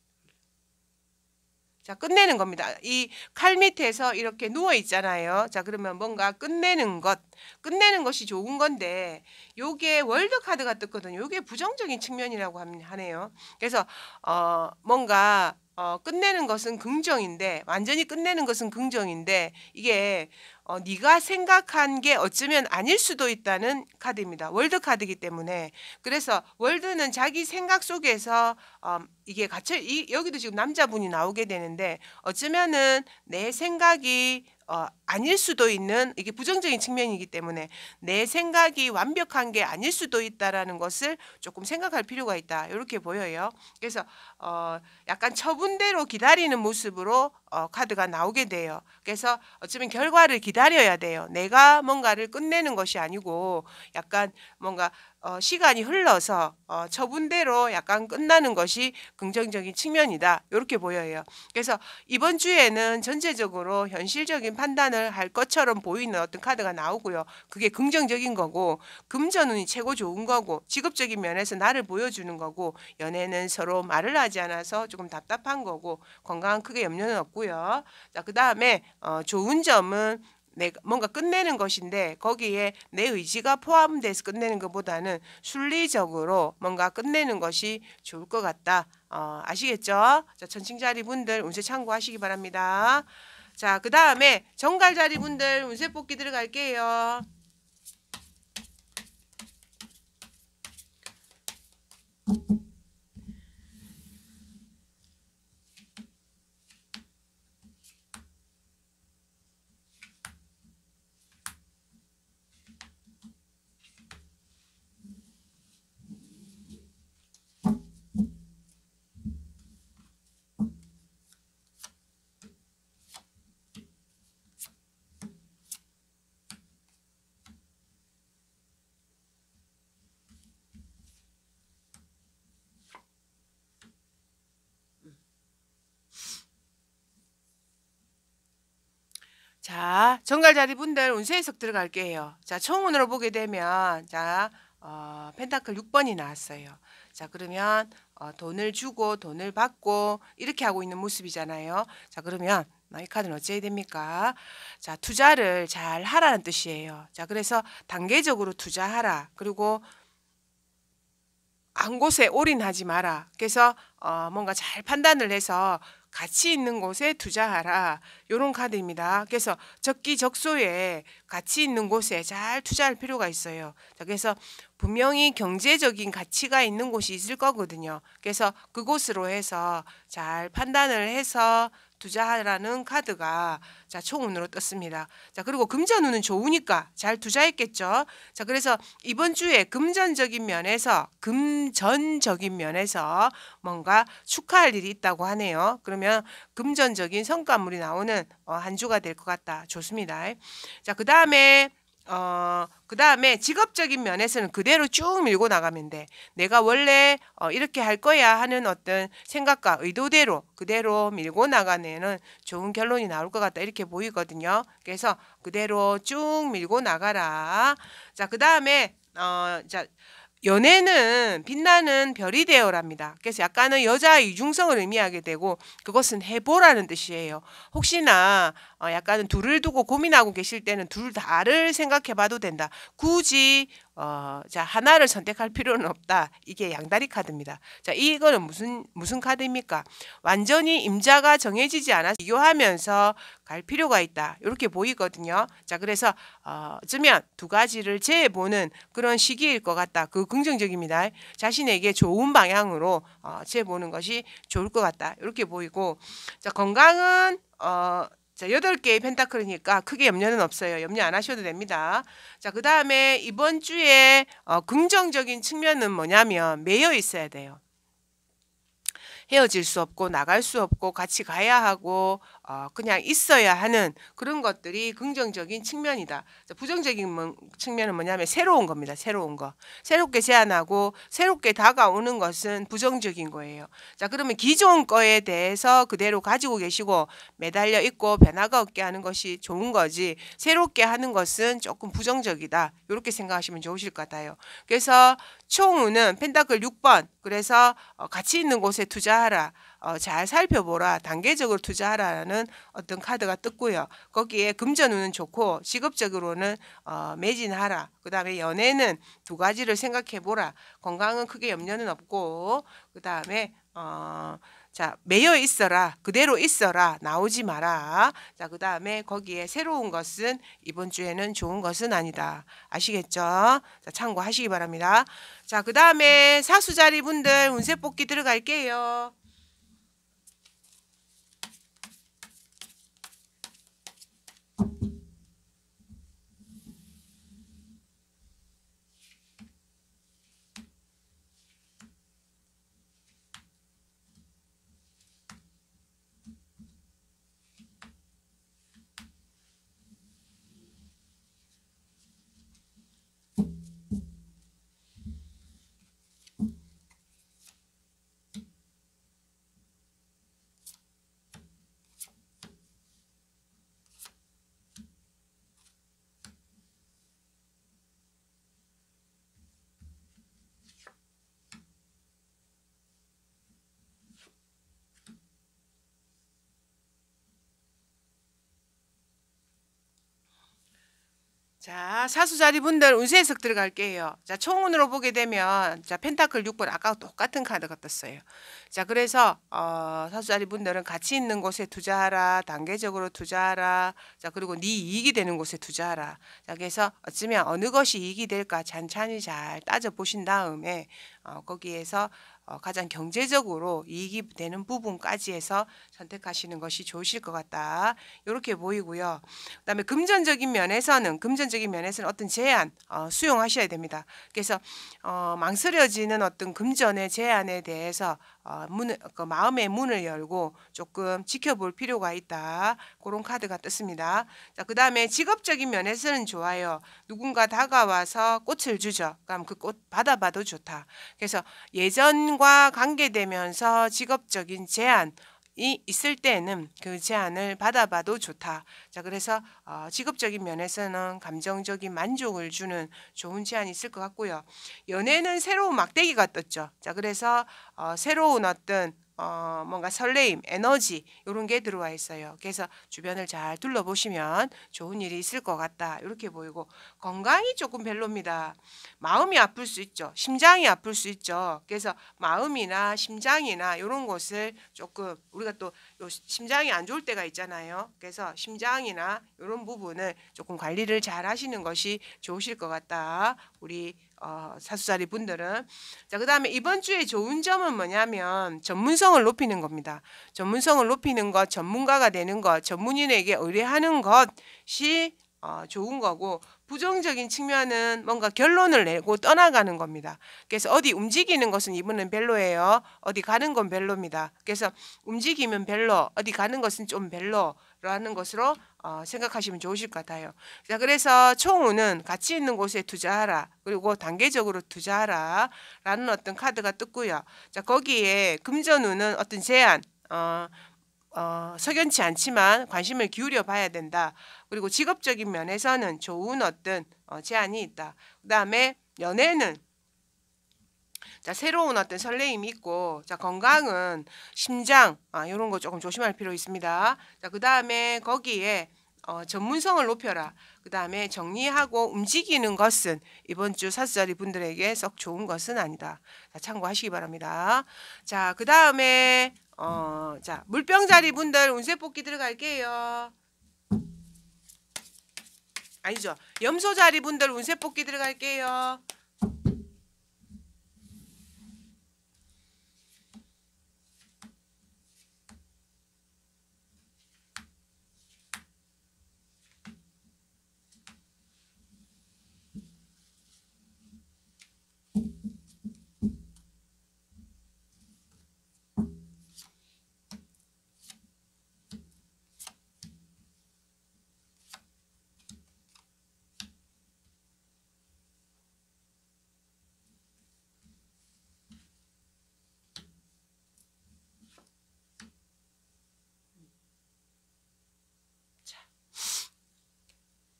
자 끝내는 겁니다. 이 칼 밑에서 이렇게 누워 있잖아요. 자 그러면 뭔가 끝내는 것, 끝내는 것이 좋은 건데 요게 월드 카드가 뜨거든요. 요게 부정적인 측면이라고 하네요. 그래서 어 뭔가 어, 끝내는 것은 긍정인데 완전히 끝내는 것은 긍정인데 이게 어, 네가 생각한 게 어쩌면 아닐 수도 있다는 카드입니다. 월드 카드이기 때문에 그래서 월드는 자기 생각 속에서 어, 이게 갇혀 이, 여기도 지금 남자분이 나오게 되는데 어쩌면은 내 생각이 어, 아닐 수도 있는 이게 부정적인 측면이기 때문에 내 생각이 완벽한 게 아닐 수도 있다라는 것을 조금 생각할 필요가 있다 이렇게 보여요. 그래서 어 약간 처분대로 기다리는 모습으로 어 카드가 나오게 돼요. 그래서 어쩌면 결과를 기다려야 돼요. 내가 뭔가를 끝내는 것이 아니고 약간 뭔가 어, 시간이 흘러서 어, 처분대로 약간 끝나는 것이 긍정적인 측면이다. 이렇게 보여요. 그래서 이번 주에는 전체적으로 현실적인 판단을 개선을 할 것처럼 보이는 어떤 카드가 나오고요. 그게 긍정적인 거고 금전운이 최고 좋은 거고 직업적인 면에서 나를 보여주는 거고 연애는 서로 말을 하지 않아서 조금 답답한 거고 건강은 크게 염려는 없고요. 자, 그다음에 어 좋은 점은 내가 뭔가 끝내는 것인데 거기에 내 의지가 포함돼서 끝내는 것보다는 순리적으로 뭔가 끝내는 것이 좋을 것 같다. 어, 아시겠죠? 자, 전칭자리 분들 운세 참고하시기 바랍니다. 자, 그 다음에 정갈자리 분들 운세 뽑기 들어갈게요. 정갈자리분들 운세해석 들어갈게요. 자, 총운으로 보게 되면 자, 어, 펜타클 6번이 나왔어요. 자, 그러면 어, 돈을 주고 돈을 받고 이렇게 하고 있는 모습이잖아요. 자, 그러면 이 카드는 어찌해야 됩니까? 자, 투자를 잘 하라는 뜻이에요. 자, 그래서 단계적으로 투자하라. 그리고 한 곳에 올인하지 마라. 그래서 어, 뭔가 잘 판단을 해서 가치 있는 곳에 투자하라. 요런 카드입니다. 그래서 적기적소에 가치 있는 곳에 잘 투자할 필요가 있어요. 그래서 분명히 경제적인 가치가 있는 곳이 있을 거거든요. 그래서 그곳으로 해서 잘 판단을 해서 투자하라는 카드가 자 총운으로 떴습니다. 자 그리고 금전운은 좋으니까 잘 투자했겠죠. 자 그래서 이번 주에 금전적인 면에서 금전적인 면에서 뭔가 축하할 일이 있다고 하네요. 그러면 금전적인 성과물이 나오는 어, 한 주가 될 것 같다. 좋습니다. 자그 다음에 어, 그 다음에 직업적인 면에서는 그대로 쭉 밀고 나가면 돼. 내가 원래 어, 이렇게 할 거야 하는 어떤 생각과 의도대로 그대로 밀고 나가면은 좋은 결론이 나올 것 같다. 이렇게 보이거든요. 그래서 그대로 쭉 밀고 나가라. 자, 그 다음에, 어, 자, 연애는 빛나는 별이 되어랍니다. 그래서 약간은 여자의 이중성을 의미하게 되고 그것은 해보라는 뜻이에요. 혹시나 어, 약간은 둘을 두고 고민하고 계실 때는 둘 다를 생각해봐도 된다. 굳이 어, 자 하나를 선택할 필요는 없다. 이게 양다리 카드입니다. 자 이거는 무슨 무슨 카드입니까? 완전히 임자가 정해지지 않아 비교하면서 갈 필요가 있다. 이렇게 보이거든요. 자 그래서 어, 어쩌면 두 가지를 재보는 그런 시기일 것 같다. 그 긍정적입니다. 자신에게 좋은 방향으로 어, 재보는 것이 좋을 것 같다. 이렇게 보이고 자 건강은 어, 자, 여덟 개의 펜타클이니까 크게 염려는 없어요. 염려 안 하셔도 됩니다. 자, 그 다음에 이번 주에 어, 긍정적인 측면은 뭐냐면 매여 있어야 돼요. 헤어질 수 없고 나갈 수 없고 같이 가야 하고 어, 그냥 있어야 하는 그런 것들이 긍정적인 측면이다. 부정적인 뭐, 측면은 뭐냐면 새로운 겁니다. 새로운 거. 새롭게 제안하고 새롭게 다가오는 것은 부정적인 거예요. 자, 그러면 기존 거에 대해서 그대로 가지고 계시고 매달려 있고 변화가 없게 하는 것이 좋은 거지 새롭게 하는 것은 조금 부정적이다. 이렇게 생각하시면 좋으실 것 같아요. 그래서 총우는 펜타클 6번 그래서 어, 가치 있는 곳에 투자하라. 어, 잘 살펴보라 단계적으로 투자하라는 어떤 카드가 떴고요. 거기에 금전운은 좋고 직업적으로는 어, 매진하라. 그 다음에 연애는 두 가지를 생각해보라. 건강은 크게 염려는 없고 그 다음에 어, 자 매여 있어라 그대로 있어라 나오지 마라 자그 다음에 거기에 새로운 것은 이번 주에는 좋은 것은 아니다 아시겠죠 자 참고하시기 바랍니다 자그 다음에 사수자리 분들 운세 뽑기 들어갈게요 Thank you. 자, 사수자리 분들 운세 해석 들어갈게요. 자, 총운으로 보게 되면 자, 펜타클 6번 아까 똑같은 카드가 떴어요. 자, 그래서 어, 사수자리 분들은 가치 있는 곳에 투자하라. 단계적으로 투자하라. 자, 그리고 네 이익이 되는 곳에 투자하라. 자, 그래서 어쩌면 어느 것이 이익이 될까 잔찬히잘 따져 보신 다음에 어, 거기에서 어, 가장 경제적으로 이익이 되는 부분까지 해서 선택하시는 것이 좋으실 것 같다. 이렇게 보이고요. 그다음에 금전적인 면에서는 금전적인 면에서는 어떤 제한 어, 수용하셔야 됩니다. 그래서 어, 망설여지는 어떤 금전의 제한에 대해서 어, 문, 그 마음의 문을 열고 조금 지켜볼 필요가 있다. 그런 카드가 떴습니다. 자, 그 다음에 직업적인 면에서는 좋아요. 누군가 다가와서 꽃을 주죠. 그럼 그 꽃 받아봐도 좋다. 그래서 예전과 관계되면서 직업적인 제한 이 있을 때에는 그 제안을 받아봐도 좋다. 자, 그래서 어, 직업적인 면에서는 감정적인 만족을 주는 좋은 제안이 있을 것 같고요. 연애는 새로운 막대기가 떴죠. 자, 그래서 어, 새로운 어떤 어, 뭔가 설레임, 에너지 이런 게 들어와 있어요. 그래서 주변을 잘 둘러보시면 좋은 일이 있을 것 같다 이렇게 보이고 건강이 조금 별로입니다. 마음이 아플 수 있죠. 심장이 아플 수 있죠. 그래서 마음이나 심장이나 이런 것을 조금 우리가 또 심장이 안 좋을 때가 있잖아요. 그래서 심장이나 이런 부분을 조금 관리를 잘 하시는 것이 좋으실 것 같다. 우리 어, 사수자리 분들은 자 그다음에 이번 주에 좋은 점은 뭐냐면 전문성을 높이는 겁니다. 전문성을 높이는 것, 전문가가 되는 것, 전문인에게 의뢰하는 것이 어, 좋은 거고 부정적인 측면은 뭔가 결론을 내고 떠나가는 겁니다. 그래서 어디 움직이는 것은 이분은 별로예요. 어디 가는 건 별로입니다. 그래서 움직이면 별로, 어디 가는 것은 좀 별로라는 것으로 어, 생각하시면 좋으실 것 같아요. 자, 그래서 총우는 가치 있는 곳에 투자하라. 그리고 단계적으로 투자하라. 라는 어떤 카드가 뜨고요. 자, 거기에 금전우는 어떤 제한, 어, 어, 석연치 않지만 관심을 기울여 봐야 된다. 그리고 직업적인 면에서는 좋은 어떤 어, 제안이 있다. 그 다음에 연애는 자, 새로운 어떤 설레임이 있고, 자, 건강은 심장, 아, 요런 거 조금 조심할 필요 있습니다. 자, 그 다음에 거기에 어, 전문성을 높여라. 그 다음에 정리하고 움직이는 것은 이번 주 사수자리 분들에게 썩 좋은 것은 아니다. 자, 참고하시기 바랍니다. 자, 그 다음에, 어, 자, 물병자리 분들 운세 뽑기 들어갈게요. 아니죠. 염소자리 분들 운세 뽑기 들어갈게요.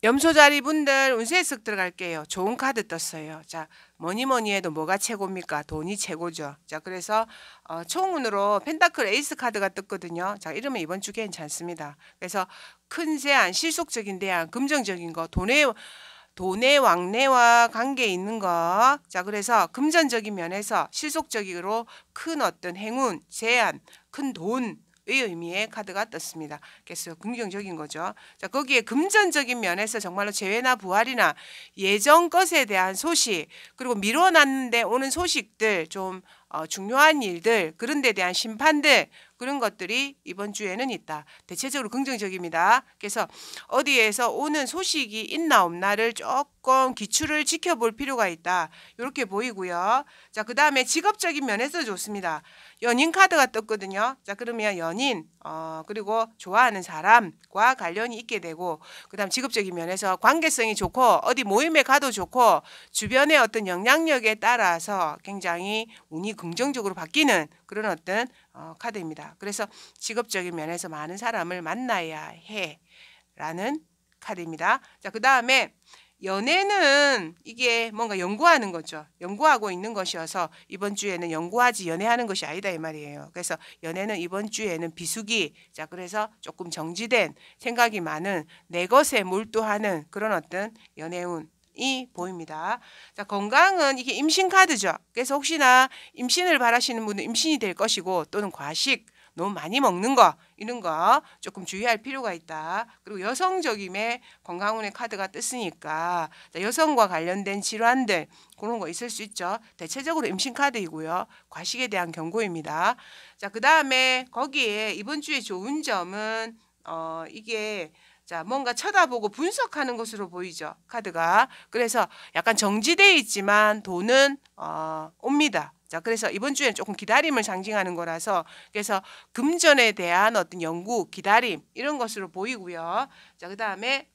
염소자리 분들 운세 쓱 들어갈게요. 좋은 카드 떴어요. 자, 뭐니 뭐니 해도 뭐가 최고입니까? 돈이 최고죠. 자, 그래서 어, 총운으로 펜타클 에이스 카드가 떴거든요. 자, 이러면 이번 주 괜찮습니다. 그래서 큰세안 실속적인 대안, 긍정적인 거, 돈의 돈의 왕래와 관계 있는 거. 자, 그래서 금전적인 면에서 실속적으로 큰 어떤 행운, 제안, 큰 돈, 의미의 의 카드가 떴습니다. 그래서 긍정적인 거죠. 자, 거기에 금전적인 면에서 정말로 재회나 부활이나 예전 것에 대한 소식 그리고 미뤄놨는데 오는 소식들 좀 어, 중요한 일들 그런 데 대한 심판들 그런 것들이 이번 주에는 있다. 대체적으로 긍정적입니다. 그래서 어디에서 오는 소식이 있나 없나를 조금 기출을 지켜볼 필요가 있다. 이렇게 보이고요. 자, 그 다음에 직업적인 면에서 좋습니다. 연인 카드가 떴거든요. 자, 그러면 연인, 어, 그리고 좋아하는 사람과 관련이 있게 되고, 그 다음 직업적인 면에서 관계성이 좋고, 어디 모임에 가도 좋고, 주변의 어떤 영향력에 따라서 굉장히 운이 긍정적으로 바뀌는 그런 어떤 어, 카드입니다. 그래서 직업적인 면에서 많은 사람을 만나야 해라는 카드입니다. 자, 그 다음에 연애는 이게 뭔가 연구하는 거죠. 연구하고 있는 것이어서 이번 주에는 연구하지 연애하는 것이 아니다 이 말이에요. 그래서 연애는 이번 주에는 비수기. 자, 그래서 조금 정지된 생각이 많은 내 것에 몰두하는 그런 어떤 연애운 이 보입니다. 자, 건강은 이게 임신 카드죠. 그래서 혹시나 임신을 바라시는 분은 임신이 될 것이고 또는 과식 너무 많이 먹는 거 이런 거 조금 주의할 필요가 있다. 그리고 여성적임에 건강운의 카드가 떴으니까 여성과 관련된 질환들 그런 거 있을 수 있죠. 대체적으로 임신 카드이고요. 과식에 대한 경고입니다. 자, 그다음에 거기에 이번 주에 좋은 점은 어 이게 자, 뭔가 쳐다보고 분석하는 것으로 보이죠. 카드가. 그래서 약간 정지돼 있지만 돈은 어, 옵니다. 자, 그래서 이번 주에는 조금 기다림을 상징하는 거라서 그래서 금전에 대한 어떤 연구, 기다림 이런 것으로 보이고요. 자, 그다음에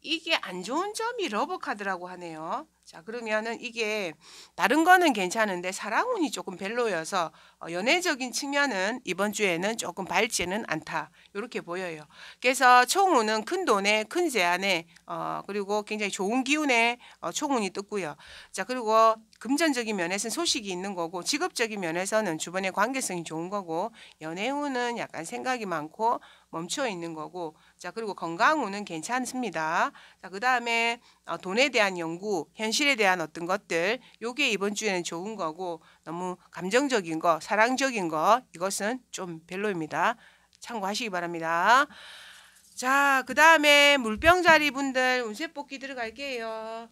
이게 안 좋은 점이 러브 카드라고 하네요. 자 그러면은 이게 다른 거는 괜찮은데 사랑운이 조금 별로여서 어, 연애적인 측면은 이번 주에는 조금 밝지는 않다 이렇게 보여요. 그래서 총운은 큰 돈에 큰 제안에 어, 그리고 굉장히 좋은 기운에 어, 총운이 뜨고요. 자 그리고 금전적인 면에서는 소식이 있는 거고 직업적인 면에서는 주변의 관계성이 좋은 거고 연애운은 약간 생각이 많고 멈춰 있는 거고 자 그리고 건강운은 괜찮습니다. 자그 다음에 어, 돈에 대한 연구 현 현실에 대한 어떤 것들 요게 이번 주에는 좋은 거고 너무 감정적인 거 사랑적인 거 이것은 좀 별로입니다. 참고하시기 바랍니다. 자, 그 다음에 물병자리 분들 운세 뽑기 들어갈게요.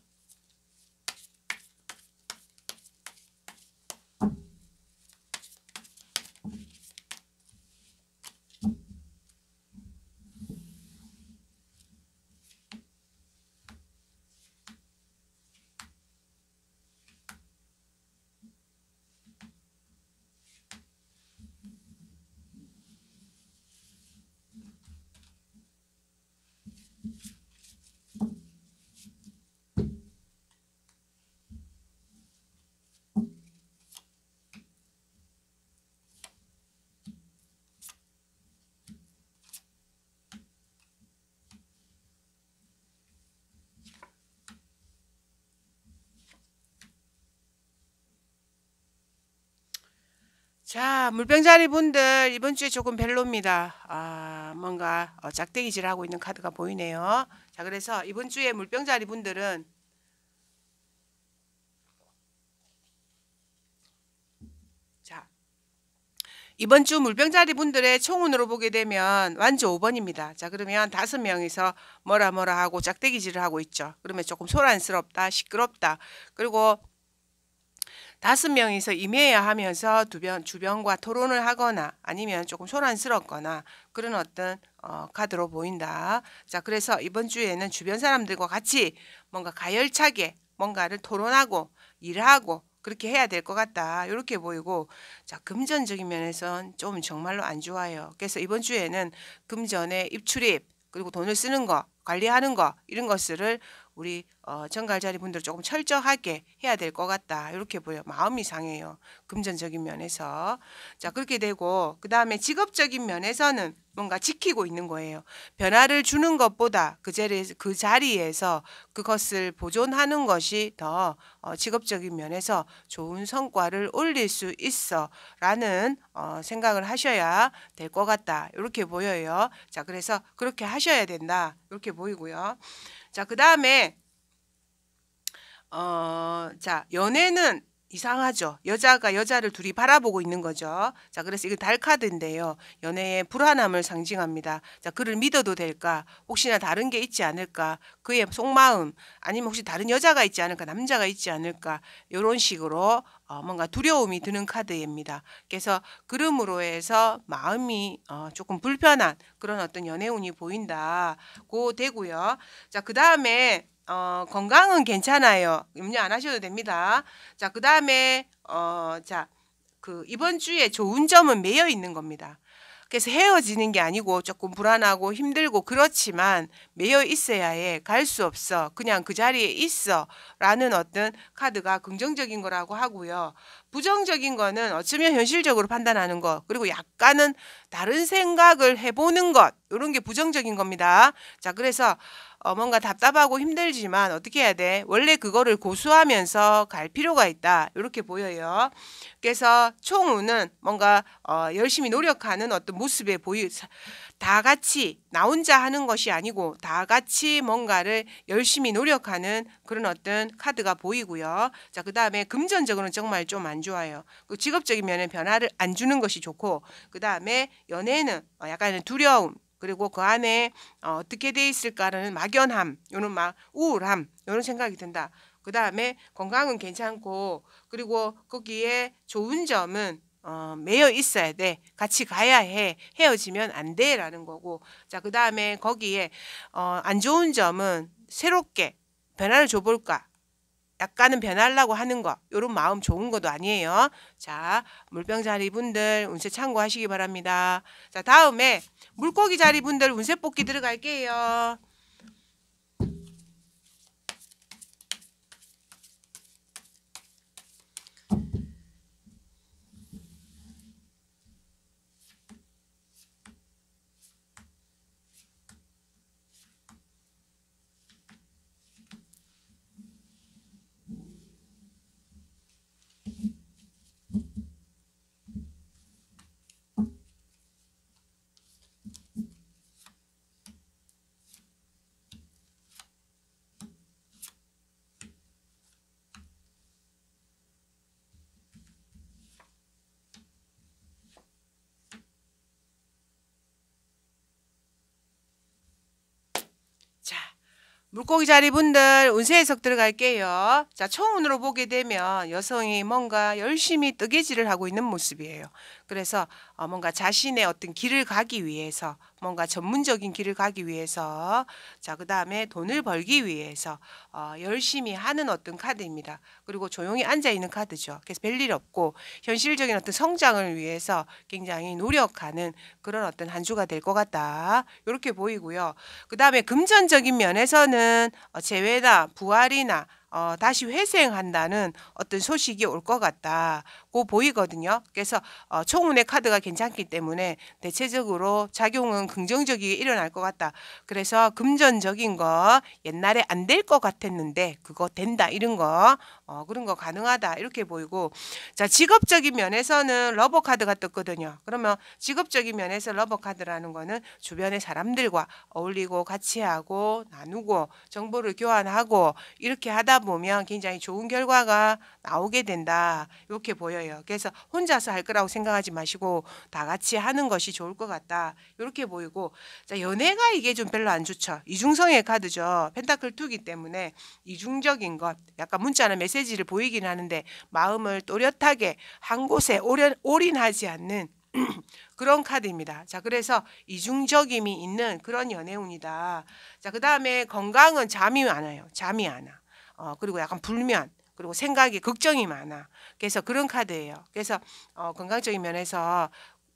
자, 물병자리 분들 이번 주에 조금 별로입니다. 아, 뭔가 작대기질 어, 하고 있는 카드가 보이네요. 자, 그래서 이번 주에 물병자리 분들은 이번 주 물병자리 분들의 총운으로 보게 되면 완주 5번입니다. 자, 그러면 다섯 명이서 뭐라 뭐라 하고 작대기질을 하고 있죠. 그러면 조금 소란스럽다, 시끄럽다. 그리고 다섯 명이서 임해야 하면서 주변, 주변과 토론을 하거나 아니면 조금 소란스럽거나 그런 어떤 어, 카드로 보인다. 자, 그래서 이번 주에는 주변 사람들과 같이 뭔가 가열차게 뭔가를 토론하고 일하고 그렇게 해야 될 것 같다. 이렇게 보이고 자 금전적인 면에선 좀 정말로 안 좋아요. 그래서 이번 주에는 금전의 입출입 그리고 돈을 쓰는 거 관리하는 거 이런 것을 우리 어, 정갈자리 분들 조금 철저하게 해야 될 것 같다 이렇게 보여 마음이 상해요 금전적인 면에서 자 그렇게 되고 그 다음에 직업적인 면에서는 뭔가 지키고 있는 거예요 변화를 주는 것보다 그 자리에서, 그 자리에서 그것을 보존하는 것이 더 어, 직업적인 면에서 좋은 성과를 올릴 수 있어 라는 어, 생각을 하셔야 될 것 같다 이렇게 보여요 자 그래서 그렇게 하셔야 된다 이렇게 보이고요 자, 그 다음에 어, 자, 연애는 이상하죠. 여자가 여자를 둘이 바라보고 있는 거죠. 자, 그래서 이거 달 카드인데요. 연애의 불안함을 상징합니다. 자, 그를 믿어도 될까? 혹시나 다른 게 있지 않을까? 그의 속마음 아니면 혹시 다른 여자가 있지 않을까? 남자가 있지 않을까? 이런 식으로 어, 뭔가 두려움이 드는 카드입니다. 그래서 그름으로 해서 마음이 어, 조금 불편한 그런 어떤 연애운이 보인다고 되고요. 자, 그 다음에 어, 건강은 괜찮아요. 염려 안 하셔도 됩니다. 자, 그 다음에, 어, 자, 그 이번 주에 좋은 점은 매여 있는 겁니다. 그래서 헤어지는 게 아니고 조금 불안하고 힘들고 그렇지만 매여 있어야 해. 갈 수 없어. 그냥 그 자리에 있어. 라는 어떤 카드가 긍정적인 거라고 하고요. 부정적인 거는 어쩌면 현실적으로 판단하는 것 그리고 약간은 다른 생각을 해보는 것 이런 게 부정적인 겁니다. 자 그래서 어, 뭔가 답답하고 힘들지만 어떻게 해야 돼? 원래 그거를 고수하면서 갈 필요가 있다. 이렇게 보여요. 그래서 총우는 뭔가 어, 열심히 노력하는 어떤 모습에 보이 다 같이 나 혼자 하는 것이 아니고 다 같이 뭔가를 열심히 노력하는 그런 어떤 카드가 보이고요. 자, 그다음에 금전적으로는 정말 좀 안 좋아요. 그 직업적인 면에 변화를 안 주는 것이 좋고 그다음에 연애는 어, 약간의 두려움 그리고 그 안에 어, 어떻게 돼 있을까라는 막연함, 요런 막 우울함 요런 생각이 든다. 그다음에 건강은 괜찮고 그리고 거기에 좋은 점은 어, 매여 있어야 돼. 같이 가야 해. 헤어지면 안 돼. 라는 거고. 자, 그 다음에 거기에, 어, 안 좋은 점은 새롭게 변화를 줘볼까. 약간은 변하려고 하는 거. 요런 마음 좋은 것도 아니에요. 자, 물병 자리분들 운세 참고하시기 바랍니다. 자, 다음에 물고기 자리분들 운세 뽑기 들어갈게요. 물고기 자리분들 운세 해석 들어갈게요. 자, 청운으로 보게 되면 여성이 뭔가 열심히 뜨개질을 하고 있는 모습이에요. 그래서 어, 뭔가 자신의 어떤 길을 가기 위해서 뭔가 전문적인 길을 가기 위해서 자그 다음에 돈을 벌기 위해서 어, 열심히 하는 어떤 카드입니다. 그리고 조용히 앉아 있는 카드죠. 그래서 별일 없고 현실적인 어떤 성장을 위해서 굉장히 노력하는 그런 어떤 한 주가 될 것 같다. 이렇게 보이고요. 그 다음에 금전적인 면에서는 어, 재회나 부활이나 어, 다시 회생한다는 어떤 소식이 올 것 같다. 고 보이거든요. 그래서 어, 총운의 카드가 괜찮기 때문에 대체적으로 작용은 긍정적이 일어날 것 같다. 그래서 금전적인 거 옛날에 안 될 것 같았는데 그거 된다 이런 거 어, 그런 거 가능하다 이렇게 보이고 자 직업적인 면에서는 러버 카드가 떴거든요. 그러면 직업적인 면에서 러버 카드라는 거는 주변의 사람들과 어울리고 같이 하고 나누고 정보를 교환하고 이렇게 하다 보면 굉장히 좋은 결과가 나오게 된다 이렇게 보여요. 보여요. 그래서 혼자서 할 거라고 생각하지 마시고 다 같이 하는 것이 좋을 것 같다. 이렇게 보이고 자 연애가 이게 좀 별로 안 좋죠. 이중성의 카드죠. 펜타클 투기 때문에 이중적인 것 약간 문자나 메시지를 보이긴 하는데 마음을 또렷하게 한 곳에 오려, 올인하지 않는 그런 카드입니다. 자, 그래서 이중적임이 있는 그런 연애운이다. 자, 그 다음에 건강은 잠이 안 와요. 잠이 안 와. 어, 그리고 약간 불면. 그리고 생각이 걱정이 많아. 그래서 그런 카드예요. 그래서 어, 건강적인 면에서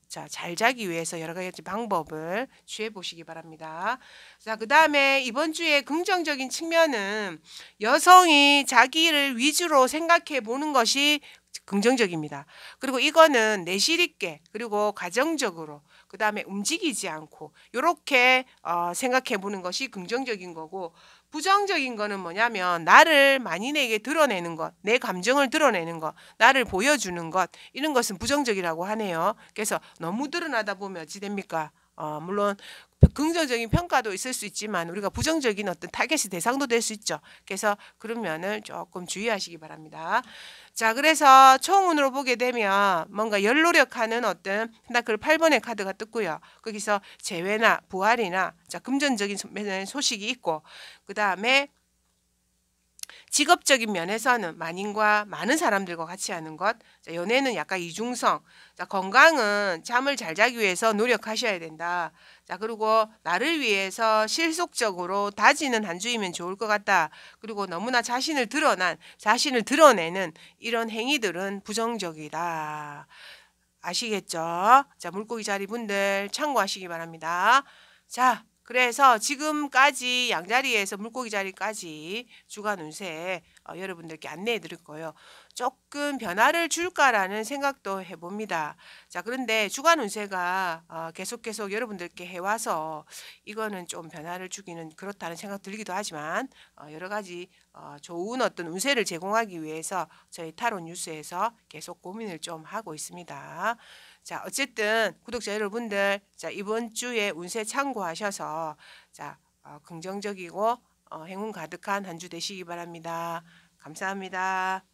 자, 잘 자기 위해서 여러 가지 방법을 취해 보시기 바랍니다. 자, 그 다음에 이번 주에 긍정적인 측면은 여성이 자기를 위주로 생각해 보는 것이 긍정적입니다. 그리고 이거는 내실 있게 그리고 가정적으로 그 다음에 움직이지 않고 이렇게 어, 생각해 보는 것이 긍정적인 거고 부정적인 거는 뭐냐면 나를 만인에게 드러내는 것, 내 감정을 드러내는 것, 나를 보여주는 것 이런 것은 부정적이라고 하네요. 그래서 너무 드러나다 보면 어찌 됩니까? 어, 물론 긍정적인 평가도 있을 수 있지만 우리가 부정적인 어떤 타겟이 대상도 될 수 있죠. 그래서 그런 면을 조금 주의하시기 바랍니다. 자, 그래서 총운으로 보게 되면 뭔가 열노력하는 어떤 그타 8번의 카드가 뜨고요. 거기서 재회나 부활이나 자, 금전적인 소식이 있고 그 다음에 직업적인 면에서는 만인과 많은 사람들과 같이 하는 것, 자, 연애는 약간 이중성, 자, 건강은 잠을 잘 자기 위해서 노력하셔야 된다. 자, 그리고 나를 위해서 실속적으로 다지는 한 주이면 좋을 것 같다. 그리고 너무나 자신을 드러난, 자신을 드러내는 이런 행위들은 부정적이다. 아시겠죠? 자, 물고기 자리 분들 참고하시기 바랍니다. 자, 그래서 지금까지 양자리에서 물고기 자리까지 주간 운세 어, 여러분들께 안내해 드릴 거예요. 조금 변화를 줄까라는 생각도 해봅니다. 자 그런데 주간 운세가 어, 계속 계속 여러분들께 해와서 이거는 좀 변화를 주기는 그렇다는 생각 들기도 하지만 어, 여러 가지 어, 좋은 어떤 운세를 제공하기 위해서 저희 타로 뉴스에서 계속 고민을 좀 하고 있습니다. 자, 어쨌든 구독자 여러분들, 자, 이번 주에 운세 참고하셔서 자, 어, 긍정적이고 어, 행운 가득한 한 주 되시기 바랍니다. 감사합니다.